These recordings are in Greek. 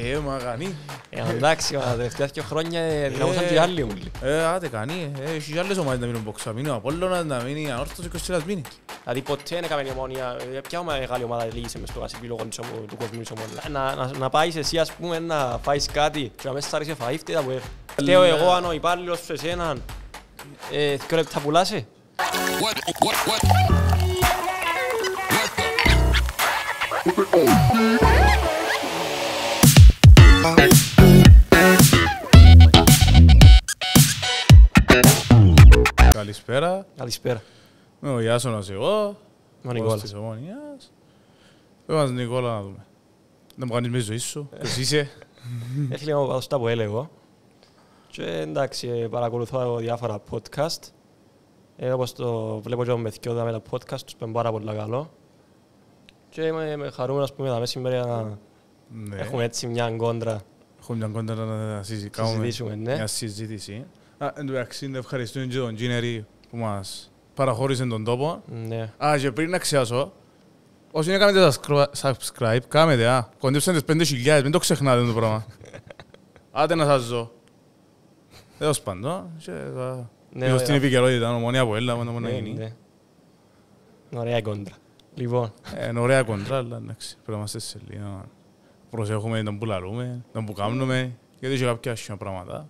Ε, μα κανεί. Ε, εντάξει, τα τελευταία δύο χρόνια δυναμούσαν ε, ε, και άλλοι ούλοι. Ε, άντε άλλες ομάδες να μείνουν boxa. Μείνει ο Απόλλωνας, να μείνει ανόρθος και ο μείνει. Δηλαδή ποτέ δεν έκαμε ομόνια. Ποια μεγάλη ομάδα μες στο κασίπι λόγω του κόσμου της ομόνια. Να πάεις εσύ ας πούμε να φάεις κάτι και να που εγώ Καλησπέρα. Καλησπέρα. Με ο Γιάσονας. εγώ. Με ο Νικόλας. Της Ομονίας. Είμαστε Νικόλα να δούμε. Να μου κάνεις με ζωή σου. Ε. Ποιος είσαι. Έχει λίγο πάω τα που έλεγω. Και εντάξει, ε, παρακολουθώ διάφορα podcast. Ε, όπως το βλέπω και με θυκιώδα με τα podcast, τους πέμπω πάρα πολύ καλό. Και είμαι, είμαι χαρούμενος που είμαι εδώ σήμερα να ναι. έχουμε έτσι μια κόντρα. Έχουμε μια κόντρα να συζητήσουμε, ναι. μια συζήτηση. Εντάξει, ευχαριστούμε και τον Τζίνερη που μας παραχώρησε τον τόπο. Ναι. Α, και πριν να ξεάσω, όσοι είναι κάνετε subscribe, κάνετε, α. Κοντέψτε τις 5.000, μην το ξεχνάτε το πράγμα. Άντε να σας ζω. Εδώ σπαντώ. Εδώ στην επικαιρότητα, ομονία από έλα, μόνο ναι, να γίνει. Ναι. Ωραία κόντρα. Λοιπόν. Ε, είναι ωραία κόντρα, αλλά εντάξει, πρέπει να είμαστε σε λίγο. Προσέχουμε τον που λαρούμε, τον που κάνουμε, γιατί είχε κάποια πράγματα.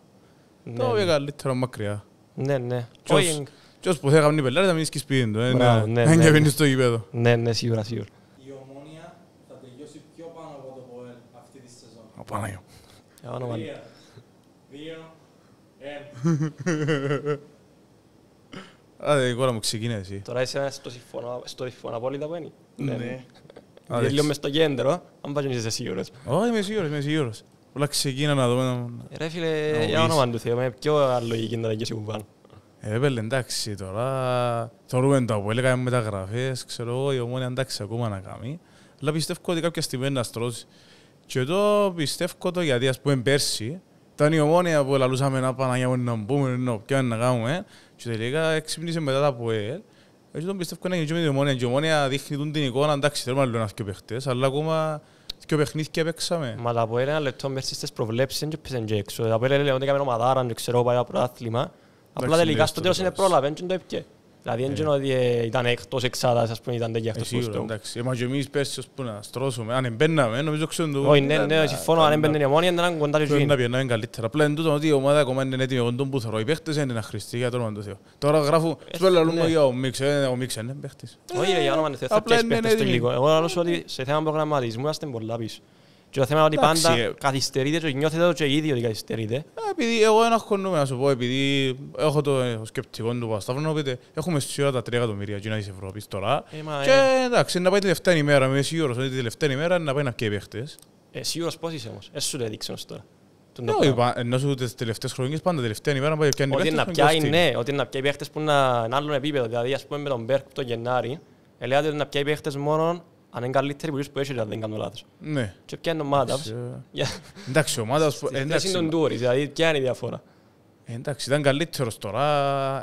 Ναι, το ναι. πήγα μακριά. Ναι, ναι. Κι ως που θα έκαμε πελάρες θα Δεν στο γήπεδο. Ναι, ναι, σίγουρα, σίγουρα. Η ομόνια θα τελειώσει πιο πάνω από το ΠΟΕΛ αυτή τη σεζόν. Ο ε, δύο, ένα. Άντε, η κόρα μου εσύ. Τώρα είσαι στο απόλυτα που είναι. Ναι. ναι. Λίγο μες στο κέντρο, αν είσαι σίγουρος. Όχι, είμαι σίγουρος, Όλα ξεκίνα να δούμε. Ρε φίλε, για όνομα του Θεού, με ποιο άλλο γίνει να γίνει κουβάν. Ε, πέλε, εντάξει τώρα, θεωρούμε το που έλεγα με τα γραφές, ξέρω εγώ, η ομόνια εντάξει ακόμα να κάνει. Αλλά πιστεύω ότι κάποια στιγμή να στρώσει. Και εδώ πιστεύω το γιατί ας πούμε πέρσι, ήταν η ομόνια που λαλούσαμε να πάνε για να μπούμε, να πιάμε να κάνουμε. Και τελικά ξυπνήσε μετά τα που έλεγα. Έτσι τον πιστεύω να γίνει και με την ομόνια. Και η ομόνια δείχνει την εικόνα, εντάξει θέλουμε να λέω να φτιάξει αλλά ακόμα Ποιο παιχνίδι και παίξαμε. Μα τα πω ένα λεπτό μέσα στις προβλέψεις και πήσαν και έξω. Τα πω έλεγε ότι έκαμε ομαδάρα και ξέρω πάει από το άθλημα. Απλά τελικά στο τέλος είναι πρόλαβε και το έπιε. Δηλαδή δεν ξέρω ε. ότι ε, ήταν εκτός εξάδας, ας πούμε, ήταν τέτοια εκτός του στόχου. Εντάξει, ε, μα και εμείς πέρσι, ας πούμε, να στρώσουμε, αν εμπαίναμε, νομίζω ξέρουν το... Όχι, ναι, ναι, συμφώνω, αν εμπαίνε η μόνη, ήταν κοντά και γίνει. Να πιέναμε καλύτερα. Απλά είναι τούτο ότι η ομάδα ακόμα είναι έτοιμη τον που θωρώ. Οι παίχτες είναι ένα χρηστή, για το όνομα του Θεού. Τώρα γράφω, σου λέω λαλούμε ναι. ο Μίξ, ο Μίξ είναι παίχτης. Όχι, για όνομα του Θεού, θα πιέσεις παίχτες στο υλικό. Εγώ να ότι σε θέμα προγραμματισμού είμαστε πολλά πίσω. Και το θέμα είναι ότι πάντα καθυστερείτε και νιώθετε το και οι ίδιοι ότι καθυστερείτε. Ε, επειδή εγώ ένα χωνούμε να σου πω, επειδή έχω το σκεπτικό του Πασταύρου να πείτε έχουμε σίγουρα τα 3 εκατομμύρια κοινά της Ευρώπης τώρα ε, και ε. εντάξει να πάει τελευταία ημέρα, είμαι σίγουρος ότι τελευταία ημέρα να πάει να πιέει παίχτες. Ε, σίγουρος πώς είσαι όμως, εσύ σου το έδειξε όμως τώρα. Ενώ σου τις τελευταίες χρονίες πάντα τελευταία ημέρα να πάει πιάνει παίχτες. Ότι να πιάει, ναι, ότι να πιάει παίχτες που είναι ένα άλλο επίπεδο. Δηλαδή ας πούμε με τον Μπέρκ το Γενάρη, ότι να πιάει παίχτες μόνο αν είναι καλύτερη που έχεις αν δεν κάνω λάθος. Ναι. Και ποια είναι ομάδα. Εντάξει, ομάδα... Εντάξει, είναι τον Τούρις, δηλαδή ποια είναι η διαφορά. Ε, εντάξει, ήταν καλύτερος τώρα.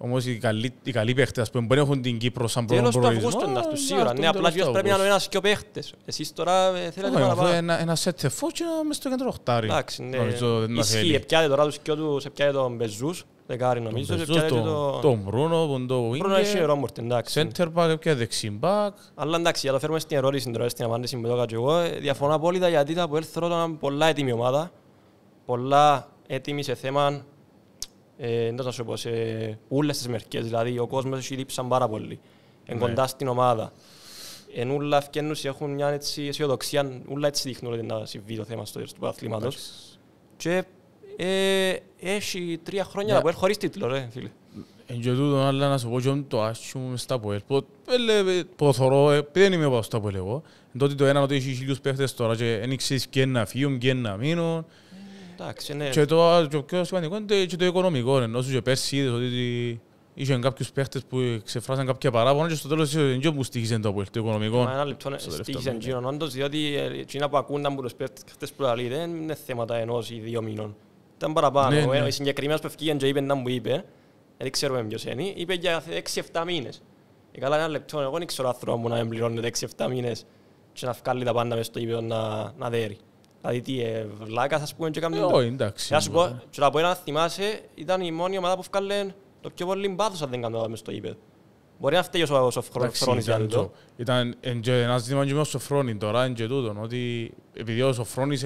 Όμως οι καλοί, παίχτες που να έχουν την Κύπρο σαν πρώτο προορισμό... Τέλος του να σίγουρα. Ναι, ναι απλά πρέπει να είναι ένας και ο παίχτες. Εσείς τώρα ε, θέλετε πάρετε... Ένα σετ Θεφό και μες στο κέντρο οχτάρι. Ναι. Ισχύει, τώρα τους επιάτε τον Μπεζούς, δεκάρι νομίζω. Τον Μπρούνο, τον Μπρούνο έχει εντάξει. Αλλά εντάξει, το φέρουμε στην στην απάντηση ε, να σου πω, σε όλε τις μερικές. Δηλαδή, ο κόσμος έχει λείψει πάρα πολύ. Εν ναι. κοντά στην ομάδα. Εν όλα ευκαινούν έχουν μια έτσι αισιοδοξία, ούλα έτσι δείχνουν ότι να συμβεί το θέμα στο του αθλήματος. Και ε, έχει τρία χρόνια ναι. που χωρίς τίτλο, ρε φίλε. Εν και τούτο, αλλά να σου πω και το άσχημο μες στα ΠΟΕΛ. Ε, Προθωρώ, ε, επειδή δεν είμαι πάνω στα ΠΟΕΛ εγώ, Εν τότε το ένα ότι έχει χίλιους παίχτες τώρα και δεν ξέρεις και να φύγουν και να μείνουν. Εντάξει, ναι. Και το, πιο σημαντικό είναι και το οικονομικό. Ενώ σου και πέρσι είδες ότι είχαν κάποιους παίχτες που ξεφράσαν κάποια παράπονα και στο τέλος δεν μου στήχησε το απολύτω οικονομικό. Μα ένα λεπτό ναι, στήχησε εκείνον όντως, διότι ε, εκείνα που ακούνταν από τους παίχτες που λέει δεν είναι θέματα ενός ή δύο μήνων. Ήταν παραπάνω. Ο ναι, ναι. ε, συγκεκριμένος που ευκήγαν και είπε να μου είπε, δεν ξέρουμε ποιος είναι, είπε για 6-7 μήνες. Ε, καλά ένα λεπτό, εγώ δεν ξέρω άνθρωπο μου να εμπληρώνεται 6-7 μήνες και να βγάλει τα πάντα μες στο ύπεδο να, να δέρει. Δηλαδή τι, ε, βλάκας θα πούμε και ε, κάποιον... Όχι, εντάξει. Να σου πω, και να ένα θυμάσαι, ήταν η μόνη ομάδα που βγάλε το πιο πολύ μπάθος αν δεν κάνω μέσα στο ύπεδο. Μπορεί να φταίει ο Σοφρόνης για αυτό. Ήταν ένα ζήτημα και με ο Σοφρόνης τώρα, είναι και τούτο, ότι επειδή ο Σοφρόνης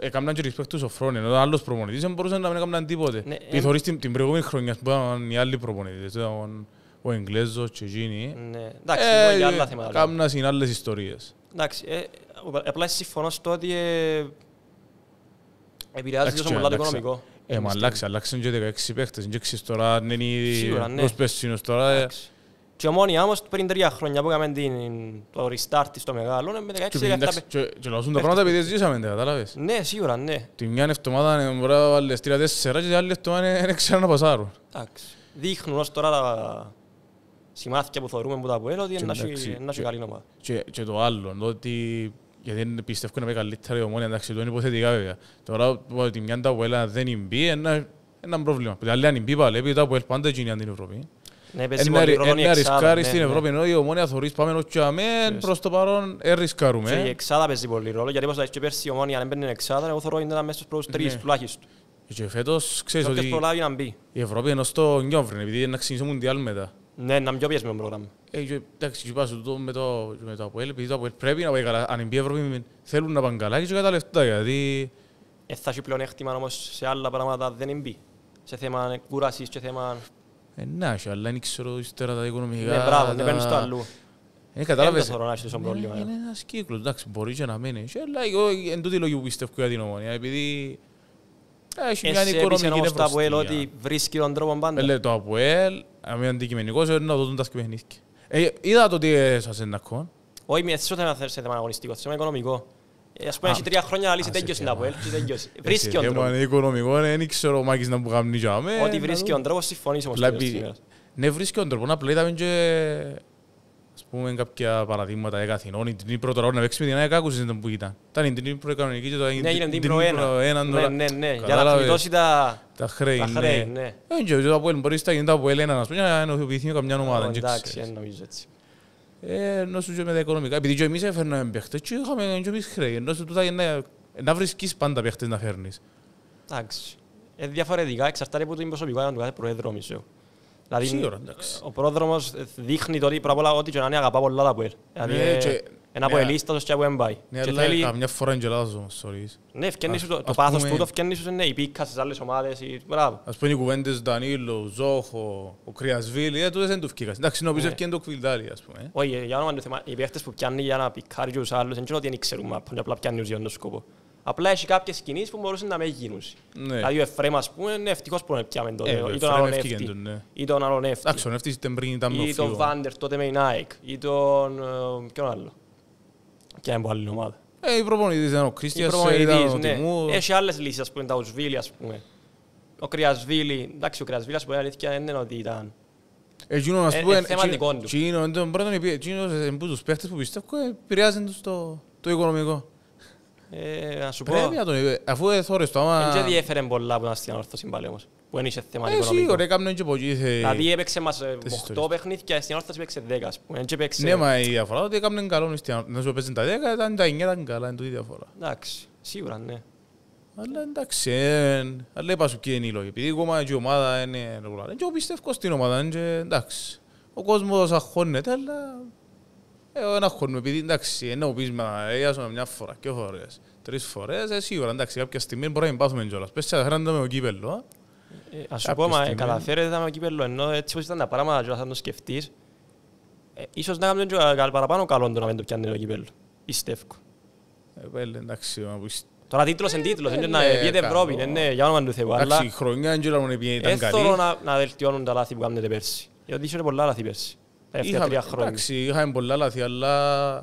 έκαναν και respect του Σοφρόνη, ενώ άλλος προπονητής δεν μπορούσαν να μην έκαναν τίποτε. Πιθωρίς ναι, την προηγούμενη χρονιά που ήταν οι άλλοι προπονητές, ο Εγγλέζος και εκείνοι. Ναι, εντάξει, είναι ε, άλλα θέματα. Κάμνας άλλες ιστορίες. Εντάξει, απλά συμφωνώ στο ότι ε, επηρεάζει τόσο πολλά το οικονομικό. Ε, μα αλλάξει, αλλάξαν και 16 παίχτες, και 6 τώρα, δεν είναι ναι. προσπέσινος τώρα. Ε. Και ομόνια όμως πριν τρία χρόνια που έκαμε το restart στο μεγάλο, με 16-17 παίχτες. Και λαζούν τα πράγματα επειδή ζήσαμε, δεν κατάλαβες. Ναι, σίγουρα, ναι. Την μια εβδομάδα ε, μπορεί να βάλεις τέσσερα και την άλλη εβδομάδα δεν ξέρω να πασάρουν. Εντάξει. Δείχνουν ως τώρα τα σημάδια που θεωρούμε που τα πω, ότι είναι να σου καλή νομάδα. Και το άλλο, ότι γιατί πιστεύω να μεγαλύτερη καλύτερα η ομόνια, εντάξει, το είναι υποθετικά βέβαια. Τώρα ότι μια τα ουέλα δεν είναι ένα, ένα πρόβλημα. Δηλαδή, τα άλλη αν μπει παλεύει, τα ουέλ πάντα γίνει αν την Ευρώπη. είναι ρισκάρεις ναι, στην ναι. Ευρώπη, ενώ η ομόνια θωρείς πάμε όχι αμέν, προς το παρόν ρισκάρουμε. Και η εξάδα παίζει πολύ ρόλο, γιατί όπως και πέρσι η ομόνια αν μπαίνει εξάδα, εγώ θωρώ είναι μέσα στους πρώτους τρεις ναι. τουλάχιστον. Και φέτος ξέρεις ότι η Ευρώπη ενώ στο νιόβριν, επειδή να ξεκινήσει ο Μουντιάλ μετά. Ναι, να πιο πιέσουμε πρόγραμμα. Ε, εντάξει, με το, με το Αποέλ, το πρέπει να πάει καλά, αν είναι θέλουν να πάνε καλά και τα λεφτά, γιατί... Ε, θα πλέον έκτημα σε άλλα πράγματα δεν Σε θέμα κούρασης και θέμα... Ε, να αλλά δεν ξέρω τα οικονομικά... Ναι, μπράβο, δεν παίρνεις Ε, κατάλαβες. Δεν να ναι, πρόβλημα. Είναι ένας κύκλος, εντάξει, να ε, εν που πιστεύω για την ε, είδα το τι σας είναι Όχι, μη έτσι όταν θέλεις θέμα αγωνιστικός, θέμα οικονομικό. Ε, ας πούμε, έχει τρία χρόνια να λύσει τέγιος είναι ε, Βρίσκει τον τρόπο. Είναι οικονομικό, δεν ξέρω ο Μάκης να μου κάνει Ό,τι ναι, βρίσκει ο τρόπος, συμφωνείς όμως. Ναι, βρίσκει τον τρόπος, απλά είδαμε και Ας πούμε κάποια παραδείγματα η την πρώτη ώρα να παίξει με την ΑΕΚ άκουσες την που ήταν. Ήταν η ναι, την προεκανονική και Ναι, ήταν την προένα. Ναι, ναι, ναι, για να πληρώσει τα χρέη. Τα ναι. χρέη, ναι. Δεν ξέρω, το Αποέλ μπορείς να γίνεται Αποέλ έναν, ας πούμε, να καμιά ομάδα. νομίζω έτσι. Ε, σου με τα οικονομικά, επειδή και εμείς έφερναμε παίχτες και είχαμε και εμείς να βρισκείς πάντα Δηλαδή, Σίγουρα, Ο πρόδρομος δείχνει τώρα πρώτα απ' όλα ότι και να είναι αγαπά πολλά τα πουέλ. Δηλαδή, ναι, ένα από ελίστατος και από εμπάει. Ναι, αλλά καμιά φορά είναι και λάθος όμως, sorry. Ναι, το πάθος του το φκένει σου, ναι, η πίκα στις άλλες ομάδες, μπράβο. Ας πούμε οι κουβέντες Ντανίλο, Ζόχο, ο Κρυασβίλη, ε, τούτες δεν τους φκήκας. Εντάξει, νομίζω ευκένει το κουβιλτάλι, ας πούμε. Ε. Όχι, για όνομα του θέμα, οι παίχτες που πιάνει για να πικάρει και τους άλλους, δεν ξέρω ότι δεν ξέρουμε, απλά πιάνει ουσιόν το σκόπο. Απλά έχει κάποιες κινήσεις που μπορούσαν να με γίνουν. Ναι. Δηλαδή ο Εφρέμ, α είναι ευτυχώς που πια με τον ή τον άλλον Εφτή. Ή τον άλλον Εντάξει, ο πριν ήταν πριν ήταν Ή τον Βάντερ τότε με η Νάικ. Ή τον. άλλο. Και αν άλλη ομάδα. Ε, οι ήταν ο Κρίστιας, ήταν ο Έχει άλλες λύσεις ας πούμε, τα Ουσβίλη, πούμε. Ο εντάξει, ο είναι ε, σου Πρέπει πω... να τον είπε, αφού δεν θόρες το άμα... Δεν διέφερε πολλά που ήταν στην όρθωση πάλι όμως, που δεν είχε θέμα οικονομικό. Ε, Εσύ, ωραία, κάμουν και πολύ... Δηλαδή έπαιξε μας 8 ε, παιχνίδια, στην όρθωση έπαιξε 10, ας πούμε. Έπαιξε... Ναι, μα η διαφορά ότι έκαναν καλό στην όρθωση. Να σου παίζουν τα 10, ήταν τα 9, ήταν καλά, είναι τούτη διαφορά. Εντάξει, σίγουρα, ναι. Αλλά εντάξει, αλλά είπα σου και είναι η λόγη. Επειδή ακόμα και η ομάδα είναι ρεγουλάρ. Και εγώ πιστεύω στην ομάδα, εντάξει. Ο κόσμος αγχώνεται, αλλά ε, ένα χρόνο, επειδή εντάξει, ενώ πεις μα έγιασαμε μια φορά και φορές, τρεις φορές, ε, σίγουρα εντάξει, κάποια στιγμή μπορεί να μην πάθουμε κιόλας. Πες και χράντα με το Α Ε, ας σου πω, μα καταφέρετε με το κύπελλο, ενώ έτσι όπως ήταν τα πράγματα και θα το σκεφτείς, ε, ίσως να κάνουμε και παραπάνω καλό το να μην το πιάνει το κύπελο. Πιστεύω. Ε, well, εντάξει, μα που Τώρα τίτλος είναι ε, τίτλος, είναι ε, να ναι, πιέτε Ευρώπη, είναι ναι, για όνομα του Θεού. Εντάξει, η χρονιά είναι και όταν πιέτε ήταν καλή. Έθωρο να δελτιώνουν τα λάθη που κάνετε πέρσι. Γιατί είσαι πολλά λάθη πέρσι τελευταία τρία χρόνια. Εντάξει, είχαμε πολλά λάθη, αλλά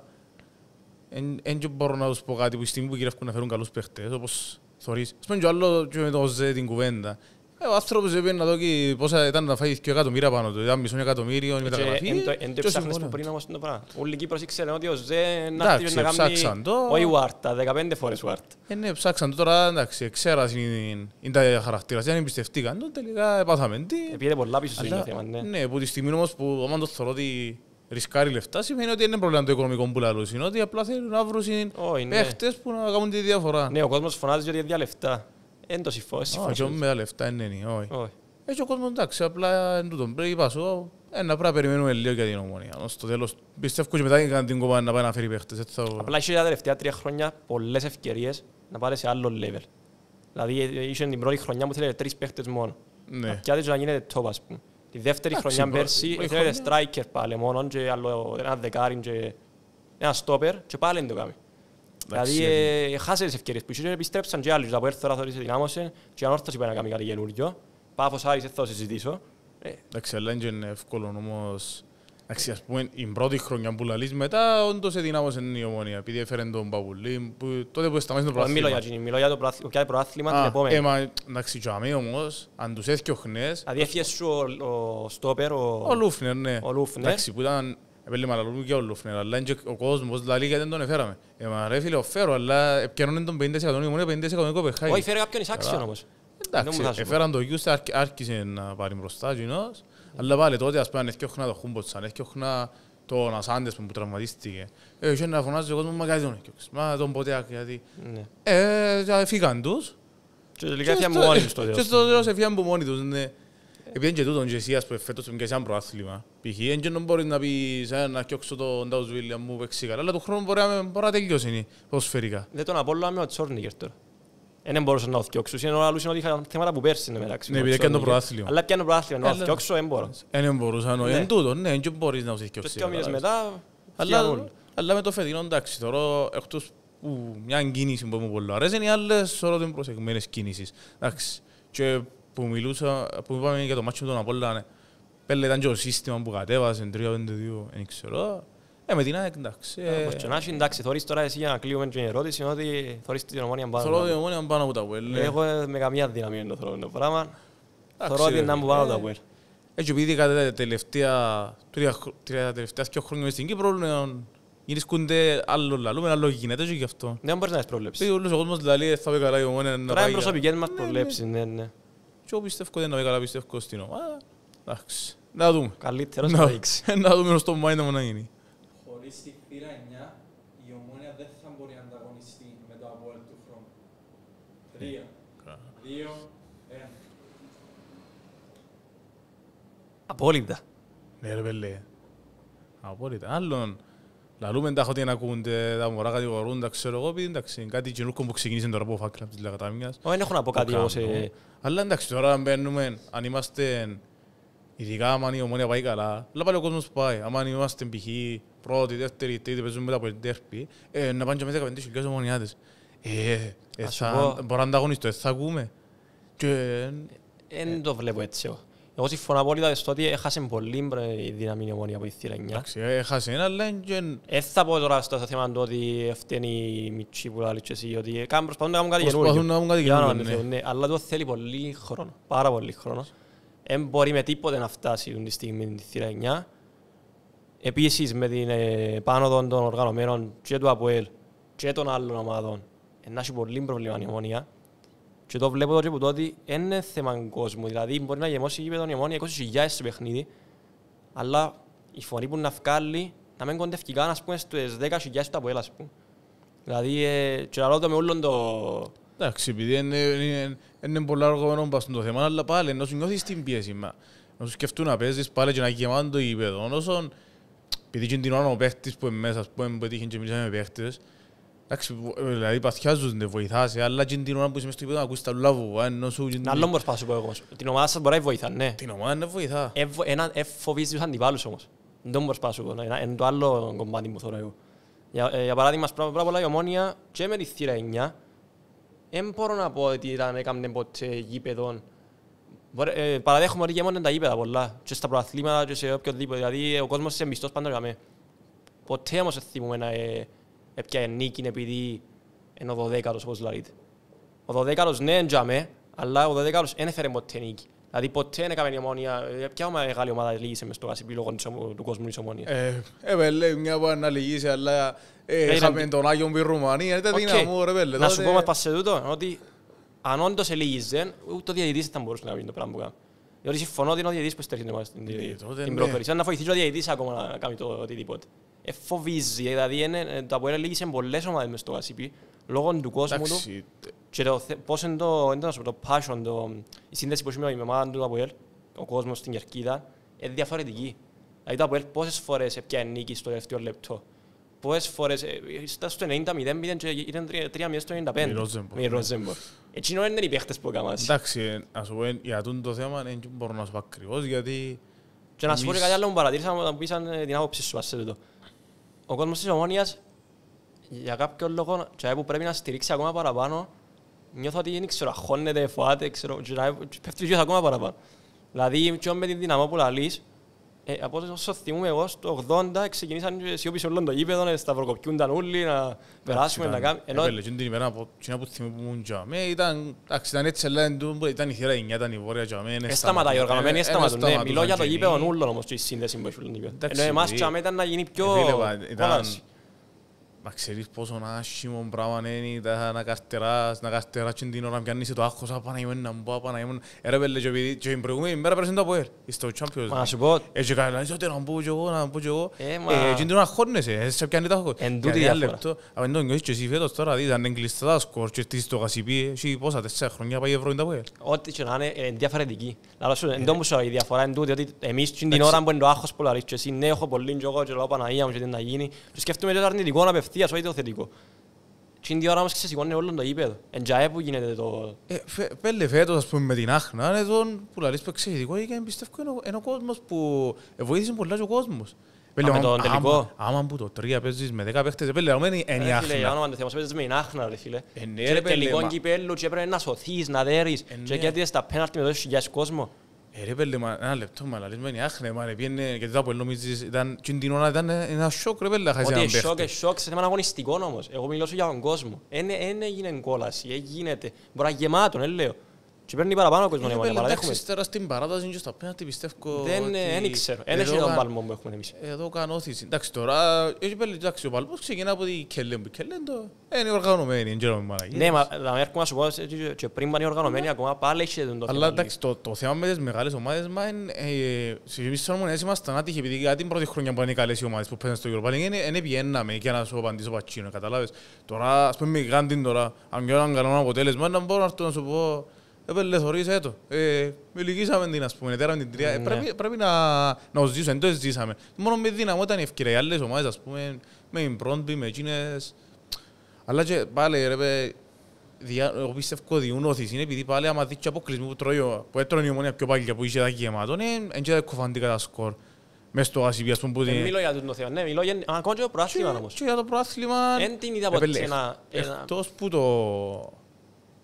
δεν μπορώ να τους πω κάτι που η στιγμή που γυρεύκουν να φέρουν καλούς παίχτες, όπως θωρείς. Ας πούμε και άλλος και με το ΖΕ την κουβέντα. Ε, ο άνθρωπος έπαιρνε να δω πόσα ήταν να φάει και εκατομμύρια πάνω του. Ήταν μισό εκατομμύριο, η μεταγραφή. Εν το ψάχνες που πριν όμως το πράγμα. Όλοι εκεί προσήξανε ότι ο Ζε να έρθει να κάνει όχι Βάρτα, 15 φορές Βάρτα. Ε, ναι, ψάξαν το τώρα, εντάξει, ξέρας είναι τα χαρακτήρας. Δεν εμπιστευτήκαν το, τελικά πάθαμε. τι. Ε, πολλά πίσω στο θέμα, ναι. Ναι, που τη στιγμή όμως που όμως το θεωρώ ότι ρισκάρει λεφτά σημαίνει ότι δεν είναι πρόβλημα το οικονομικό που λαλούς. Είναι ότι απλά θέλουν να βρουν παίχτες που να κάνουν τη διαφορά. Ναι, ο κόσμος φωνάζει για λεφτά. Εν το συμφωνώ. Όχι, με τα λεφτά, είναι ναι, όχι. Έχει ο κόσμος εντάξει, απλά εν τούτον πρέπει να σου ένα πράγμα περιμένουμε λίγο για την ομονία. Στο τέλος, πιστεύω και μετά έκανε την κομμάτια να πάει να φέρει παίχτες. Θα... Απλά είχε τα τελευταία τρία χρόνια πολλές ευκαιρίες να πάρει σε άλλο level. Δηλαδή είχε την πρώτη χρονιά που θέλετε τρεις παίχτες μόνο. Ναι. Να πιάτησε να γίνεται top ας πούμε. Τη δεύτερη χρονιά πέρσι θέλετε striker πάλι μόνο και άλλο, ένα δεκάρι και ένα stopper και πάλι δεν το κάνει. Δηλαδή ε, ε, χάσες τις ευκαιρίες που είχε, επιστρέψαν και άλλοι. Από έρθω τώρα δυνάμωσες και αν όρθος είπε να κάνει κάτι καινούργιο. Πάφος Άρης, θα σε συζητήσω. Ε, εντάξει, αλλά είναι εύκολο όμως. Εντάξει, ας πούμε, η πρώτη χρονιά που λαλείς μετά, όντως δυνάμωσε η ομόνια, επειδή έφερε τον Παπουλή, τότε που σταμάτησε το Μιλώ για το την επόμενη. Επέλε λαλούν και φνέρα, αλλά είναι ο κόσμος γιατί δεν τον εφέραμε. Ε, ρε φίλε, ο φέρω, αλλά επικαιρώνουν τον 50% ήμουν 50% κοπεχάγι. Όχι, φέρε κάποιον εισάξιον Εντάξει, έφεραν το γιούς, άρχισε να πάρει μπροστά αλλά πάλι τότε ας το Χούμποτσαν, έφτιαχνα τον Ασάντες που τραυματίστηκε. έχει ε, να φωνάζει ο κόσμος, μα κάτι τον μα τον ποτέ, ναι. ε, ε, τους. Και επειδή είναι και τούτο και εσύ, ας πούμε, φέτος είναι και σαν προάθλημα. Π.χ. είναι και μπορείς να πεις «Ε, να κιώξω τον Ντάους Βίλιαμ μου παίξει καλά, αλλά του χρόνου μπορεί να τελειώσει είναι ποσφαιρικά. Δεν τον απόλυα με ο Τσόρνικερ τώρα. Ε, δεν μπορούσα να φτιάξω. Είναι όλα λούσια ότι είχα θέματα που πέρσι είναι μεταξύ. Ναι, επειδή έκανε το προάθλημα. Αλλά πιάνε το προάθλημα. να φτιάξω, δεν μπορώ. Ε, δεν μπορούσα, Είναι τούτο, ναι, δεν μπορείς να φτιάξεις. Και μήνες μετά, Αλλά με το φετινό, εντάξει, τώρα, εκτός μια κίνηση που μου πολύ αρέσει, είναι άλλες, τώρα προσεγμένες κίνησεις. Εντάξει, και που, μιλούσα, που είπαμε για το μάτσο με τον Απόλλα, πέλε ήταν και το σύστημα που κατέβασε, 3-5-2, δεν ξέρω. Ε, με την ΑΕΚ, εντάξει. Ε, Πορτσονάσι, εντάξει, θωρείς τώρα εσύ για να κλείουμε την ερώτηση, είναι ότι θωρείς την ομόνια πάνω. Θωρώ την ομόνια πάνω από τα ουέλ. Ναι. Εγώ ε, με καμιά δύναμη δεν το θωρώ το πράγμα. Θωρώ την ε, να μου πάνω από τα ουέλ. Έτσι, επειδή τα τελευταία και χρόνια στην Κύπρο, ναι, γυρίσκονται άλλο λαλούμε, άλλο γίνεται και γι' αυτό. Δεν μπορείς να έχεις προβλέψεις. ο κόσμος λαλεί, θα πει καλά η ομόνια να πάει. Τώρα είναι προσωπικές μας προβλέψεις, ναι, ναι. Και εγώ πιστεύω δεν είναι καλά, πιστεύω στην ομάδα. Εντάξει. Να δούμε. Καλύτερος να δείξει. Να δούμε στο μου να γίνει. Χωρίς τη πύρα 9, η ομόνια δεν θα μπορεί να ανταγωνιστεί με το απόλυτο χρόνο. Απόλυτα. Ναι, Απόλυτα. Λαλούμε τα χωτία να ακούγονται, τα μωρά κατηγορούν, τα ξέρω εγώ, εντάξει, κάτι καινούργιο που ξεκίνησε τώρα από φάκλα της Λακατάμιας. Όχι, δεν έχω να πω κάτι όμως. Αλλά εντάξει, τώρα αν μπαίνουμε, αν είμαστε, ειδικά αν η ομόνια πάει καλά, αλλά πάλι ο κόσμος πάει, αν είμαστε π.χ. πρώτη, δεύτερη, τρίτη, παίζουμε μετά από την τέρπη, ε, να πάνε και μέσα 15.000 ομονιάτες. Ε, ε, μπορώ να ανταγωνιστώ, ε, θα ακούμε. Δεν ε, το βλέπω έτσι εγώ. Εγώ συμφωνώ απόλυτα στο ότι έχασε πολύ η δύναμη η ομόνια από τη θηρανιά. Εντάξει, ε, έχασε ένα λέγγεν... Ε, θα πω τώρα στο θέμα του ότι φταίνει η μητσή που λέει και εσύ, ότι προσπαθούν να κάνουν κάτι καινούργιο. Προσπαθούν να κάνουν κάτι καινούργιο, ναι. ναι. Αλλά το θέλει πολύ χρόνο, πάρα πολύ χρόνο. Δεν μπορεί με τίποτε να φτάσει τη στιγμή τη θηρανιά. Επίσης με την ε, πάνω των οργανωμένων και του ΑΠΟΕΛ και των άλλων ομάδων, να πολύ προβλήμα η ομόνια και το βλέπω τώρα που δεν είναι θέμα κόσμου. Δηλαδή μπορεί να γεμώσει η γήπεδο η 20.000 στο παιχνίδι, αλλά η φωνή που να βγάλει να μην κοντεύει καν, στις 10.000 του που Δηλαδή, ε, και να με όλον το... Εντάξει, επειδή είναι, είναι, είναι το θέμα, αλλά πάλι την πίεση, μα. Να σου σκεφτούν και να το γήπεδο, Επειδή ο που είναι μέσα, ας πούμε, Εντάξει, ε, δηλαδή παθιάζουν, δεν βοηθάς, ε, αλλά και την ώρα που είσαι στο κήπεδο να ακούσεις τα λουλάβου, ε, ενώ σου... Να άλλο μπορείς σου πω εγώ. Την ομάδα σας μπορεί να βοηθά, ναι. Την ομάδα δεν βοηθά. Ένα Εφοβείς τους αντιπάλους όμως. Δεν μπορείς να σου πω, είναι το άλλο κομμάτι μου θέλω εγώ. Για παράδειγμα, πράγμα πολλά η ομόνια και με τη θύρα 9, δεν μπορώ να πω ότι ήταν έκαμπνε ποτέ γήπεδο. Παραδέχομαι ότι γέμονται τα γήπεδα πολλά, και στα προαθλήματα και σε οποιοδήποτε. Δηλαδή, ο κόσμος είναι μισθός πάντα για μένα. Ποτέ όμως θυμούμε να έπια νίκη επειδή είναι ο δωδέκατος όπως λέτε. Ο δωδέκατος ναι εντιαμε, αλλά ο δωδέκατος δεν έφερε ποτέ νίκη. Δηλαδή ποτέ δεν έκαμε η ομόνια, ε, ποια μεγάλη ομάδα λύγησε μες στο Κασιπί λόγω του κόσμου της ομόνιας. Ε, πέλε, μια που να λύγησε, αλλά ε, είχαμε τον Άγιον Πι Ρουμανία, ήταν ε, δυναμό ρε πέλε. Να σου πω μας πάσε τούτο, ότι αν όντως ελύγησε, ούτε ο διαιτητής θα μπορούσε να πει το πράγμα που κάνει. Διότι δηλαδή συμφωνώ ότι είναι ο διαιτητής που στέρχεται την ναι. προχωρήση. Αν να βοηθήσει ο διαιτητής ακόμα να κάνει το οτιδήποτε εφοβίζει. Ε, δηλαδή είναι, ε, το Αποέλ λίγησε πολλές ομάδες μες στο Κασίπι, λόγω του κόσμου του και το, πώς είναι το, είναι το, passion, το, η σύνδεση που έχει με η ομάδα του Αποέλ, ο κόσμος στην Κερκίδα, είναι διαφορετική. Δηλαδή το Αποέλ πόσες φορές έπιανε νίκη στο δεύτερο λεπτό. Πόσες φορές. Ε, ήταν στο 90-0 και ήταν 3-0 στο 95. Μη Ρόζεμπορ. Έτσι δεν είναι οι παίχτες που έκαναν. Εντάξει, α πούμε για το θέμα δεν μπορώ να σου πω ακριβώς γιατί... Και να σου πω κάτι άλλο που παρατήρησα, όταν μου την άποψη σου, ας το ο κόσμος της ομόνιας για κάποιο λόγο και που πρέπει να στηρίξει ακόμα παραπάνω νιώθω ότι είναι ξέρω, αγχώνεται, φοάται, ξέρω, πέφτει ακόμα παραπάνω. Δηλαδή, με την δυναμό που λαλείς, ε, από όσο θυμούμαι εγώ, στο 80 ξεκινήσαν οι σιωπή σε όλο το γήπεδο, να σταυροκοπιούνταν όλοι, να περάσουμε, να κάνουμε. Ενώ... Έπελε, την ημέρα από την που θυμούμουν για μέ, ήταν, ήταν έτσι ελέγχη ήταν η θύρα 9, ήταν η βόρεια για μένα. Έσταματα, ε, οι οργανωμένοι έσταματουν, ε, ε, ναι, μιλώ για το γήπεδο όλων όμως, τη σύνδεση που έχει όλο το γήπεδο. Ενώ εμάς για μέ ήταν να γίνει πιο κόλαση. Μα ξέρεις πόσο άσχημο πράγμα είναι να καρτεράς, να καρτεράς και την ώρα να πιάνεις το άγχος να μπω, Παναγιόν Ρε πέλε και επειδή και την προηγούμενη μέρα πέρασαν το «Ε, Αποέλ στο Champions Μα Έτσι ε, καλά, να μπω και εγώ, να μπω ε, και εγώ και απευθείας, όχι το θετικό. Τι είναι ώρα μας ξεσηκώνει όλο το γήπεδο. Εν τζαέ που γίνεται το... Ε, πέλε φέτος, ας πούμε, με την άχνα, είναι που λαλείς που εξαιρετικό και εμπιστεύω είναι ο κόσμος που ε, βοήθησε πολλά και ο κόσμος. Άμα που το τρία παίζεις με δέκα παίχτες, ε, πέλε, όμως είναι η άχνα. Ρε παίζεις με την άχνα, ρε φίλε. Ναι, τελικό κυπέλου και πρέπει να σωθείς, να δέρεις και ναι. Ε, ρε πέλε, ένα λεπτό, μα λαλείς μένει άχνεμα, ρε πιένε, γιατί τα που νομίζεις ήταν την ώρα ήταν ένα σοκ, ρε πέλε, έναν παίχτη. Ότι σοκ, σοκ, σε έναν αγωνιστικό όμως. Εγώ μιλώσω για τον κόσμο. Εν έγινε κόλαση, γίνεται. Μπορεί να γεμάτον, δεν λέω. Και παίρνει παραπάνω κόσμο να στην και ε, Δεν ξέρω, δεν έχει τον παλμό που έχουμε εμείς. Εδώ κάνω ε, είναι οργανωμένη, δεν ξέρω μαλακή. Ναι, έρχομαι να σου πω πριν πάνε οργανωμένη, ακόμα πάλι έχει το θέμα. Αλλά εντάξει, το θέμα με τις μεγάλες ομάδες, μα ε, την πρώτη χρονιά που είναι καλές ομάδες στο να σου απαντήσω Έπελε θωρείς έτο. Ε, Μιλήσαμε την, ας πούμε, τέραμε την τρία. Ε, ναι. πρέπει, πρέπει να, να το ζήσουμε, το ζήσαμε. Μόνο με δύναμο ήταν η ευκαιρία. Οι άλλες ομάδες, ας πούμε, με την Πρόντμπη, με εκείνες. Αλλά και πάλι, ρε, δια, εγώ πιστεύω διούν όθηση. Είναι επειδή πάλι άμα δείξει αποκλεισμό που, τρώει, που έτρωνε η ομόνια πιο πάλι και που είχε τα γεμάτων, είναι και κοφαντή κατά σκορ. Μες στο Άσιπι, ας πούμε, που ε, είναι... Μιλώ για τον Θεό, ναι, μιλώ για ακόμα και το προάθλημα, όμως. Και για το προάθλημα... Εν την είδα από ε, ένα... Εκτός που το...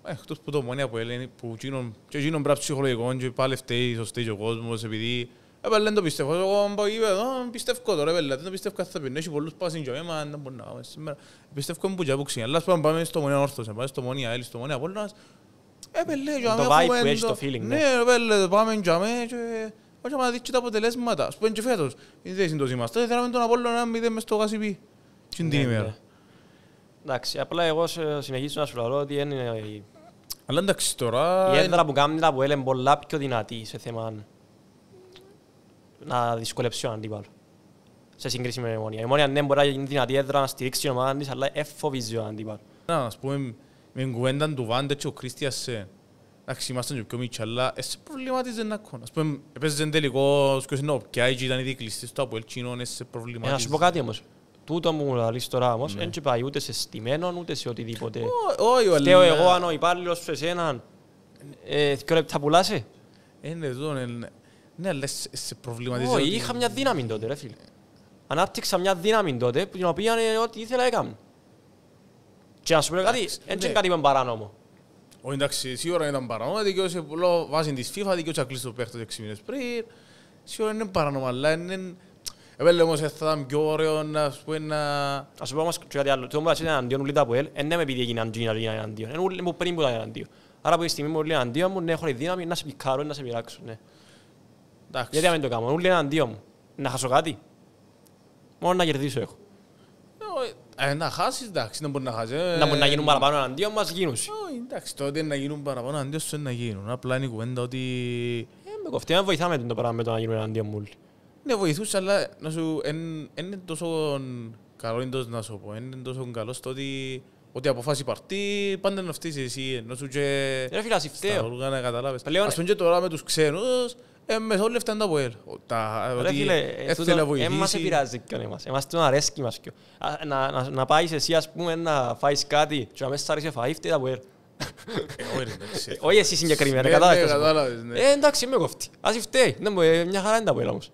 Ε, εκτός που το μονέα που έλεγε, που και εκείνον πράγμα ψυχολογικό και πάλι φταίει σωστή και ο κόσμος, επειδή έπαιρ ε, δεν το πιστεύω, εγώ πάω εδώ, πιστεύω τώρα, έπαιρ, δεν το πιστεύω κάθε θα πίνω, έχει πολλούς πάσιν και εμένα, δεν μπορεί να πάμε σήμερα. Πιστεύω που και απόξινε, αλλά πάμε πάμε στο μονέα όρθος, πάμε στο μονέα αέλη, στο μονέα απόλυνας, έπαιρ, ε, το vibe που έχει το feeling, ναι, έπαιρ, πάμε και αμέ και... Όχι, άμα δείξει τα αποτελέσματα, ας πούμε και φέτος, δεν είναι το σήμαστε, θέλαμε τον Απόλλωνα να μηδέν μες στο γασιπί, την ημέρα. Ναι, Εντάξει, απλά εγώ συνεχίζω να σου λέω ότι είναι αλλά εντάξει τώρα... Η έδρα που κάνει τα Αποέλ πολλά πιο δυνατή σε θέμα να δυσκολεψεί ο αντίπαλος. Σε σύγκριση με την Μόνια. Η Μόνια ναι μπορεί να γίνει δυνατή έδρα να στηρίξει την ομάδα της, αλλά εφοβίζει ο αντίπαλος. Να, ας πούμε, με την κουβέντα του Βάντε και ο Κρίστιας, εντάξει, ήμασταν και πιο μίτσι, αλλά εσύ προβληματίζε να κόνα. Ας πούμε, έπαιζε τελικό, σκοιος ενώ, και άγι ήταν ήδη κλειστή στο Αποέλ Κινόν, εσύ προβληματίζε. Ε, να σου πω κάτι όμως τούτο μου λαλείς τώρα όμως, δεν ναι. και πάει ούτε σε στημένο, ούτε σε οτιδήποτε. Όχι, Φταίω εγώ αν ο υπάλληλος σε εσέναν, δυο ε, λεπτά πουλάσαι. Ε, ναι, είναι εδώ, ναι, αλλά σε προβληματίζει. Όχι, είχα μια δύναμη τότε, ρε φίλε. Ανάπτυξα μια δύναμη τότε, την οποία ό,τι ήθελα έκανα. Και να σου πω κάτι, έτσι ναι. κάτι με παράνομο. Όχι εντάξει, σίγουρα ήταν παρανόμα, δικαιούσε βάσης της FIFA, δικαιώσε να κλείσει το παίχτος 6 μήνες πριν. Σίγουρα είναι παράνομο, αλλά είναι Επέλε όμως θα ήταν πιο ωραίο να σου πούμε να... Ας σου πω όμως και κάτι άλλο. Το μπατσί είναι αντίον ούλοι τα που έλ, δεν με επειδή έγιναν γίνα λίγα αντίον. Είναι ούλοι μου πριν που ήταν αντίον. Άρα από τη στιγμή μου είναι αντίον μου, ναι, έχω τη δύναμη να σε πικάρω, να σε πειράξω, ναι. Γιατί να το κάνω, ούλοι είναι αντίον μου. Να χάσω κάτι. Μόνο να κερδίσω έχω. Ε, ε, να χάσεις, εντάξει, δεν μπορεί να χάσεις. Ε, να μπορεί να γίνουν παραπάνω αντίον μας, γίνουν. Εντάξει, τότε να γίνουν παραπάνω αντίον σου, να γίνουν. Απλά είναι η κουβέντα ότι... Ε, με κοφτεί, βοηθάμε το πράγμα με το να γίνουν εναντίον μου ναι, βοηθούσε, αλλά να σου, εν, εν εν τόσο καλό είναι να σου πω. Εν εν τόσο καλό στο ότι ότι αποφάσει παρτί, πάντα να φτύσεις εσύ, ενώ σου και Ρε φίλα, στα όργα να καταλάβεις. Πλέον... Ας πούμε και τώρα με τους ξένους, ε, με όλα αυτά είναι τα ΠΟΕΛ. Τα, Ρε φίλε, ε, έθελε να βοηθήσει. Εμάς επηρεάζει κιόν εμάς, εμάς τον αρέσκει μας κιόν. Να, να, να πάεις εσύ, ας πούμε, να φάεις κάτι και να μέσα σ' αρέσει φάει, φταίει τα ΠΟΕΛ. Ε, όχι εσύ συγκεκριμένα, ναι, ναι, κατάλαβες. Ναι. Ε, εντάξει, είμαι κοφτή. Ας φταίει, ε, μια χαρά είναι τα ΠΟΕΛ όμως.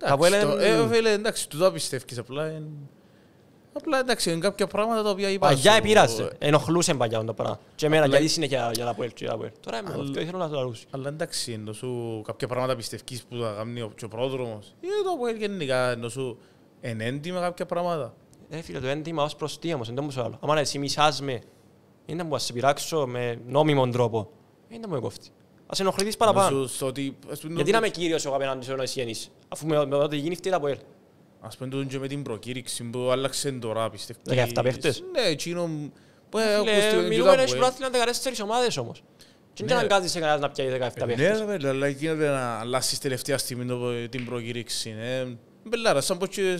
Ε, ε, εντάξει, του το πιστεύεις απλά. Απλά εντάξει, είναι κάποια πράγματα τα οποία υπάρχουν. Παγιά επήραζε, ενοχλούσε παγιά το πράγμα. Και εμένα, γιατί συνέχεια για τα πουέλ, για τα πουέλ. Τώρα είμαι εγώ, ήθελα να το λαρούσει. Αλλά εντάξει, ενώ σου κάποια πράγματα πιστεύεις που θα κάνει ο πρόδρομος. Είναι το πουέλ γενικά, ενώ σου ενέντιμα κάποια πράγματα. Ε, φίλε, το έντιμα ως προς τι όμως, δεν το Αν εσύ μισάς με, είναι να μου σε πειράξω με νόμιμον τρόπο. Ε, είναι να μου εκόφτει ας ενοχληθείς παραπάνω. Γιατί να είμαι κύριος εγώ απέναντι σε εσύ αφού με το γίνει φτύρα από ελ. Ας πούμε τούτον και με την προκήρυξη που άλλαξε τώρα, πιστεύω. 17 παίχτες. Ναι, εκείνο... Μιλούμε να ένα πρόθυλο 14 ομάδες όμως. Και δεν ναι, αναγκάζεις σε κανένας να πιάει 17 ναι, παίχτες. Ναι, αλλά γίνεται να αλλάσεις τελευταία στιγμή την προκήρυξη. Ναι. Μπελάρα, σαν πως και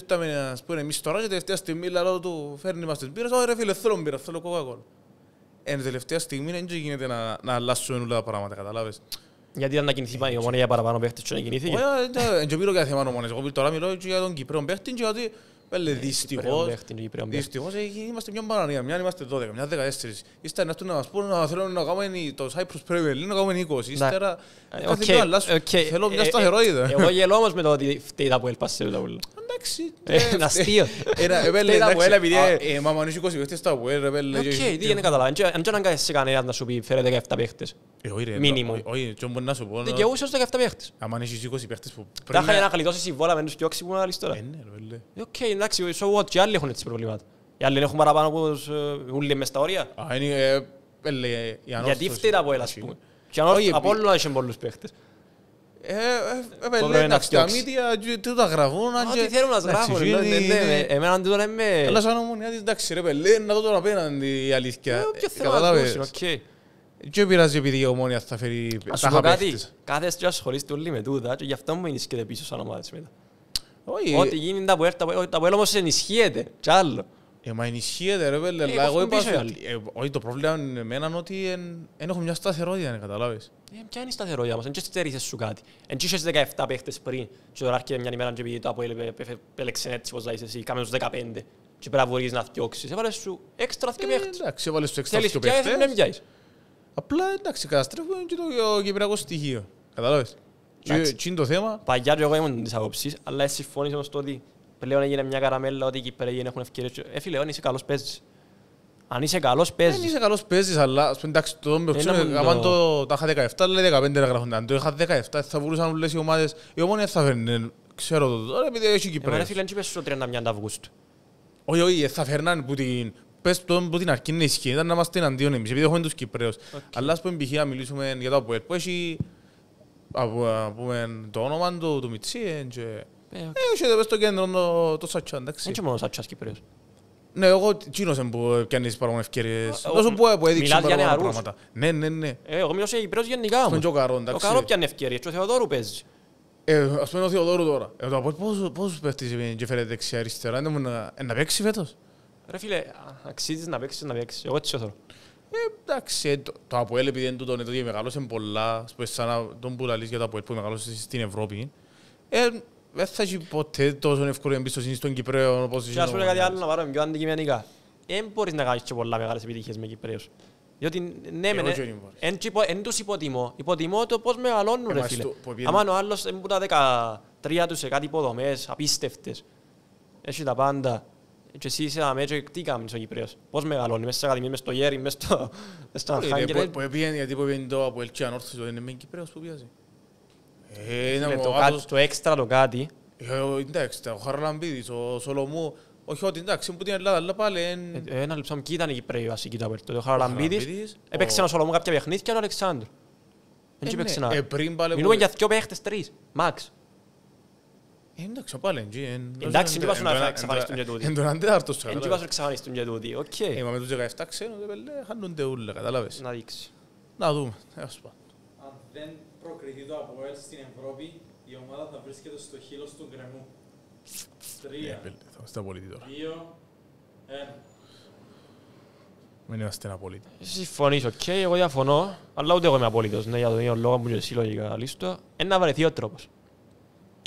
εμείς τώρα και τελευταία στιγμή λέω του φέρνει μας την πύρα, «Ωραία φίλε, θέλω μπύρα, θέλω κοκακόλ» εν τελευταία στιγμή δεν γίνεται να, να αλλάσουν όλα τα πράγματα, καταλάβες. Γιατί ήταν να κινηθεί η ομόνια για παραπάνω παίχτες και να κινηθεί. Όχι, δεν πήρω κάθε θέμα ομόνες. Εγώ τώρα μιλώ για τον Κυπρέον παίχτη ε, και ότι δυστυχώς, ε, είμαστε μια παρανία, μια είμαστε 12, μια 14. Ήστερα να έρθουν να μας πούνε να θέλουν να κάνουμε το Cyprus Premier League, να κάνουμε 20. Ήστερα ναι. ε, αλλάσουν. Θέλω μια σταθερότητα. Εγώ γελώ όμως με το ότι φταίει τα που έλπασε εντάξει. Ε, ε, Ένα ε, αστείο. Μα Είναι 20 παίχτες τα Οκ, τι δεν καταλάβει. Αν και σε να σου πει φέρε 17 παίχτες. Μίνιμο. Όχι, και μπορεί να σου πω. Δικαιούσε ως 17 παίχτες. Αν 20 παίχτες που να... Τα να η βόλα με τους κοιόξι που να τώρα. Ναι, οκ, εντάξει, so what, άλλοι έχουν Επελέγαξε τα μύτια και ε; ε; Ό,τι ε, ε, θέλουν Αλλά σαν απέναντι η αλήθεια. Ε, Ποιο θα πειράζει επειδή η ομόνια θα φέρει τα χαπέφτες. Κάθε ασχολείστε με τούτα γι' αυτό μου ενισχύεται πίσω σαν μετά. Ό,τι γίνει τα που έλα όμως ενισχύεται. Ε, μα ενισχύεται ρε βέλε, αλλά εγώ είπα ε, Όχι, το πρόβλημα με εμένα είναι ότι δεν έχω μια σταθερότητα, να καταλάβεις. Ε, ποια είναι η σταθερότητα όμως, δεν ξέρεις σου κάτι. Εν είχες 17 παίχτες πριν και τώρα έρχεται μια ημέρα και πήγε το Αποέλ, πέλεξε έτσι πως λάζεις εσύ, κάμε τους 15 και πρέπει να μπορείς να θιώξεις, Έβαλες σου έξτρα και ε, παίχτες. Εντάξει, έβαλες σου έξτρα και παίχτες. Θέλεις πια Απλά εντάξει, καταστρέφουμε και το κυπριακό στοιχείο. Κατάλαβες. Τι είναι το θέμα. Παγιά και εγώ ήμουν της άποψης, αλλά εσύ φώνησε ότι Πλέον έγινε μια καραμέλα ότι οι Κυπρέοι έχουν ευκαιρίες. Ε, φίλε, αν είσαι καλός παίζεις. Αν είσαι καλός παίζεις. Αν είσαι καλός παίζεις, αλλά εντάξει, το δόμιο ε, ξέρω, το είχα 17, λέει 15 να γράφονται. Αν το είχα 17, θα βουλούσαν όλες οι ομάδες. Η ομόνια θα φέρνει, ξέρω το τώρα, επειδή έχει οι Κυπρέοι. Ε, φίλε, αν είπες στο 31 Αυγούστου. Όχι, όχι, ε, θα φέρναν που την... Πες το που την αρκή είναι ισχύει, ήταν να είμαστε εναντίον εμείς, επειδή έχουμε τους Κυπρέους. Okay. Αλλά ας πούμε π.χ. μιλήσουμε για το ΑΠΟΕΛ, που έχει από, πούμε, το όνομα του, του Μιτσίεν και εγώ ε, εδώ στο κέντρο το Σατσά, εντάξει. Δεν είναι μόνο Σατσάς Κύπριος. Ναι, εγώ που που ε, Ναι, ναι, ναι. Ε, εγώ μιλώ σε γενικά Στον Τζοκαρό, εντάξει. και ο Θεοδόρου παίζει. Ας πούμε ο Θεοδόρου τώρα. Ε, το πώς, πώς Εγώ είναι είναι πολλά, σαν τον που για το Αποέλ που μεγάλωσε στην Ευρώπη, δεν θα έχει ποτέ τόσο εύκολη εμπιστοσύνη στον Κυπρέο όπως Και ας πούμε κάτι άλλο να πάρουμε πιο αντικειμενικά. Δεν μπορείς να κάνεις και πολλά μεγάλες επιτυχίες με Κυπρέους. Διότι ναι, μεν, ε, εν τους υποτιμώ. Υποτιμώ το πώς μεγαλώνουν ρε φίλε. Άμα ο άλλος είναι που τα 13 τους σε κάτι υποδομές, απίστευτες. Έχει τα πάντα. Και εσύ είσαι ένα μέτρο τι κάνεις ο Κυπρέος. Πώς μεγαλώνεις, μέσα στα ακαδημίες, μέσα στο γέρι, μέσα στο... Στα χάγκερ. Γιατί πήγαινε το Αποελκή Ανόρθωση, είναι με Κυπρέος που πιάζει. Ε, ναι, το έξτρα το κάτι. Ε, εντάξει, ο Χαραλαμπίδης, ο Σολομού, όχι ότι εντάξει, που την Ελλάδα, αλλά πάλι... Ε, ένα λεπτό, ποιοι ήταν οι Κυπρέοι βασική του Ο Χαραλαμπίδης, έπαιξε ο Σολομού κάποια παιχνίδια και ο Αλεξάνδρου. Δεν έπαιξε ναι. να... Μιλούμε για δυο παίχτες, τρεις, μάξ. Εντάξει, πάλι. Εντάξει, να Εν να δεν προκριθεί το Αποέλ στην Ευρώπη, η ομάδα θα βρίσκεται στο χείλος του γκρεμού. Τρία, ε, δύο, ένα. Μην είμαστε Συμφωνείς, οκ. Okay, εγώ διαφωνώ, αλλά ούτε εγώ είμαι απολύτως. Ναι, για τον ίδιο λόγο που και εσύ λογικά λίστο. Ένα βαρεθεί ο τρόπος.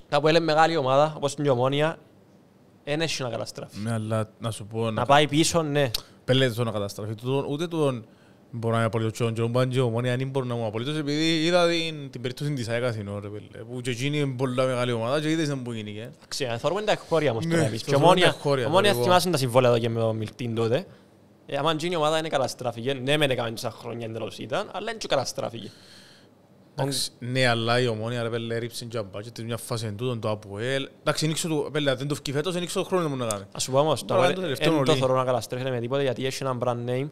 Τα Αποέλ είναι μεγάλη ομάδα, όπως την Ομόνια, δεν έχει να καταστραφεί. Ναι, αλλά να σου πω... Να πάει πίσω, ναι. Πελέτε το να καταστραφεί. Ούτε τον... Μπορώ να είμαι απολύτως και τον Πάντζο, μόνοι αν μπορώ να είμαι απολύτως επειδή είδα την, την περίπτωση της ΑΕΚΑ στην ώρα, που και εκείνη είναι πολύ μεγάλη ομάδα και είδες να μου γίνηκε. Ξέρω, θεωρούμε τα χώρια μας ναι, τώρα εμείς και μόνοι θυμάσουν τα συμβόλαια εδώ και με τον Μιλτίν τότε. Ε, αν γίνει η ομάδα είναι καταστράφηκε, ναι μεν έκαμε τόσα χρόνια εντελώς ήταν, αλλά είναι και καταστράφηκε. Ναι, αλλά η ομόνια ρε πέλε ρίψε τζαμπά και μιας φάσης εν τούτον το ΑΠΟΕΛ. Εντάξει, ανοίξω το ε, πέλε, δεν το φκεί φέτος, ανοίξω το χρόνο μου να κάνει. Ας σου πω όμως, το ΑΠΟΕΛ δεν το θέλω να καταστρέφεται με τίποτα γιατί έχει ένα brand name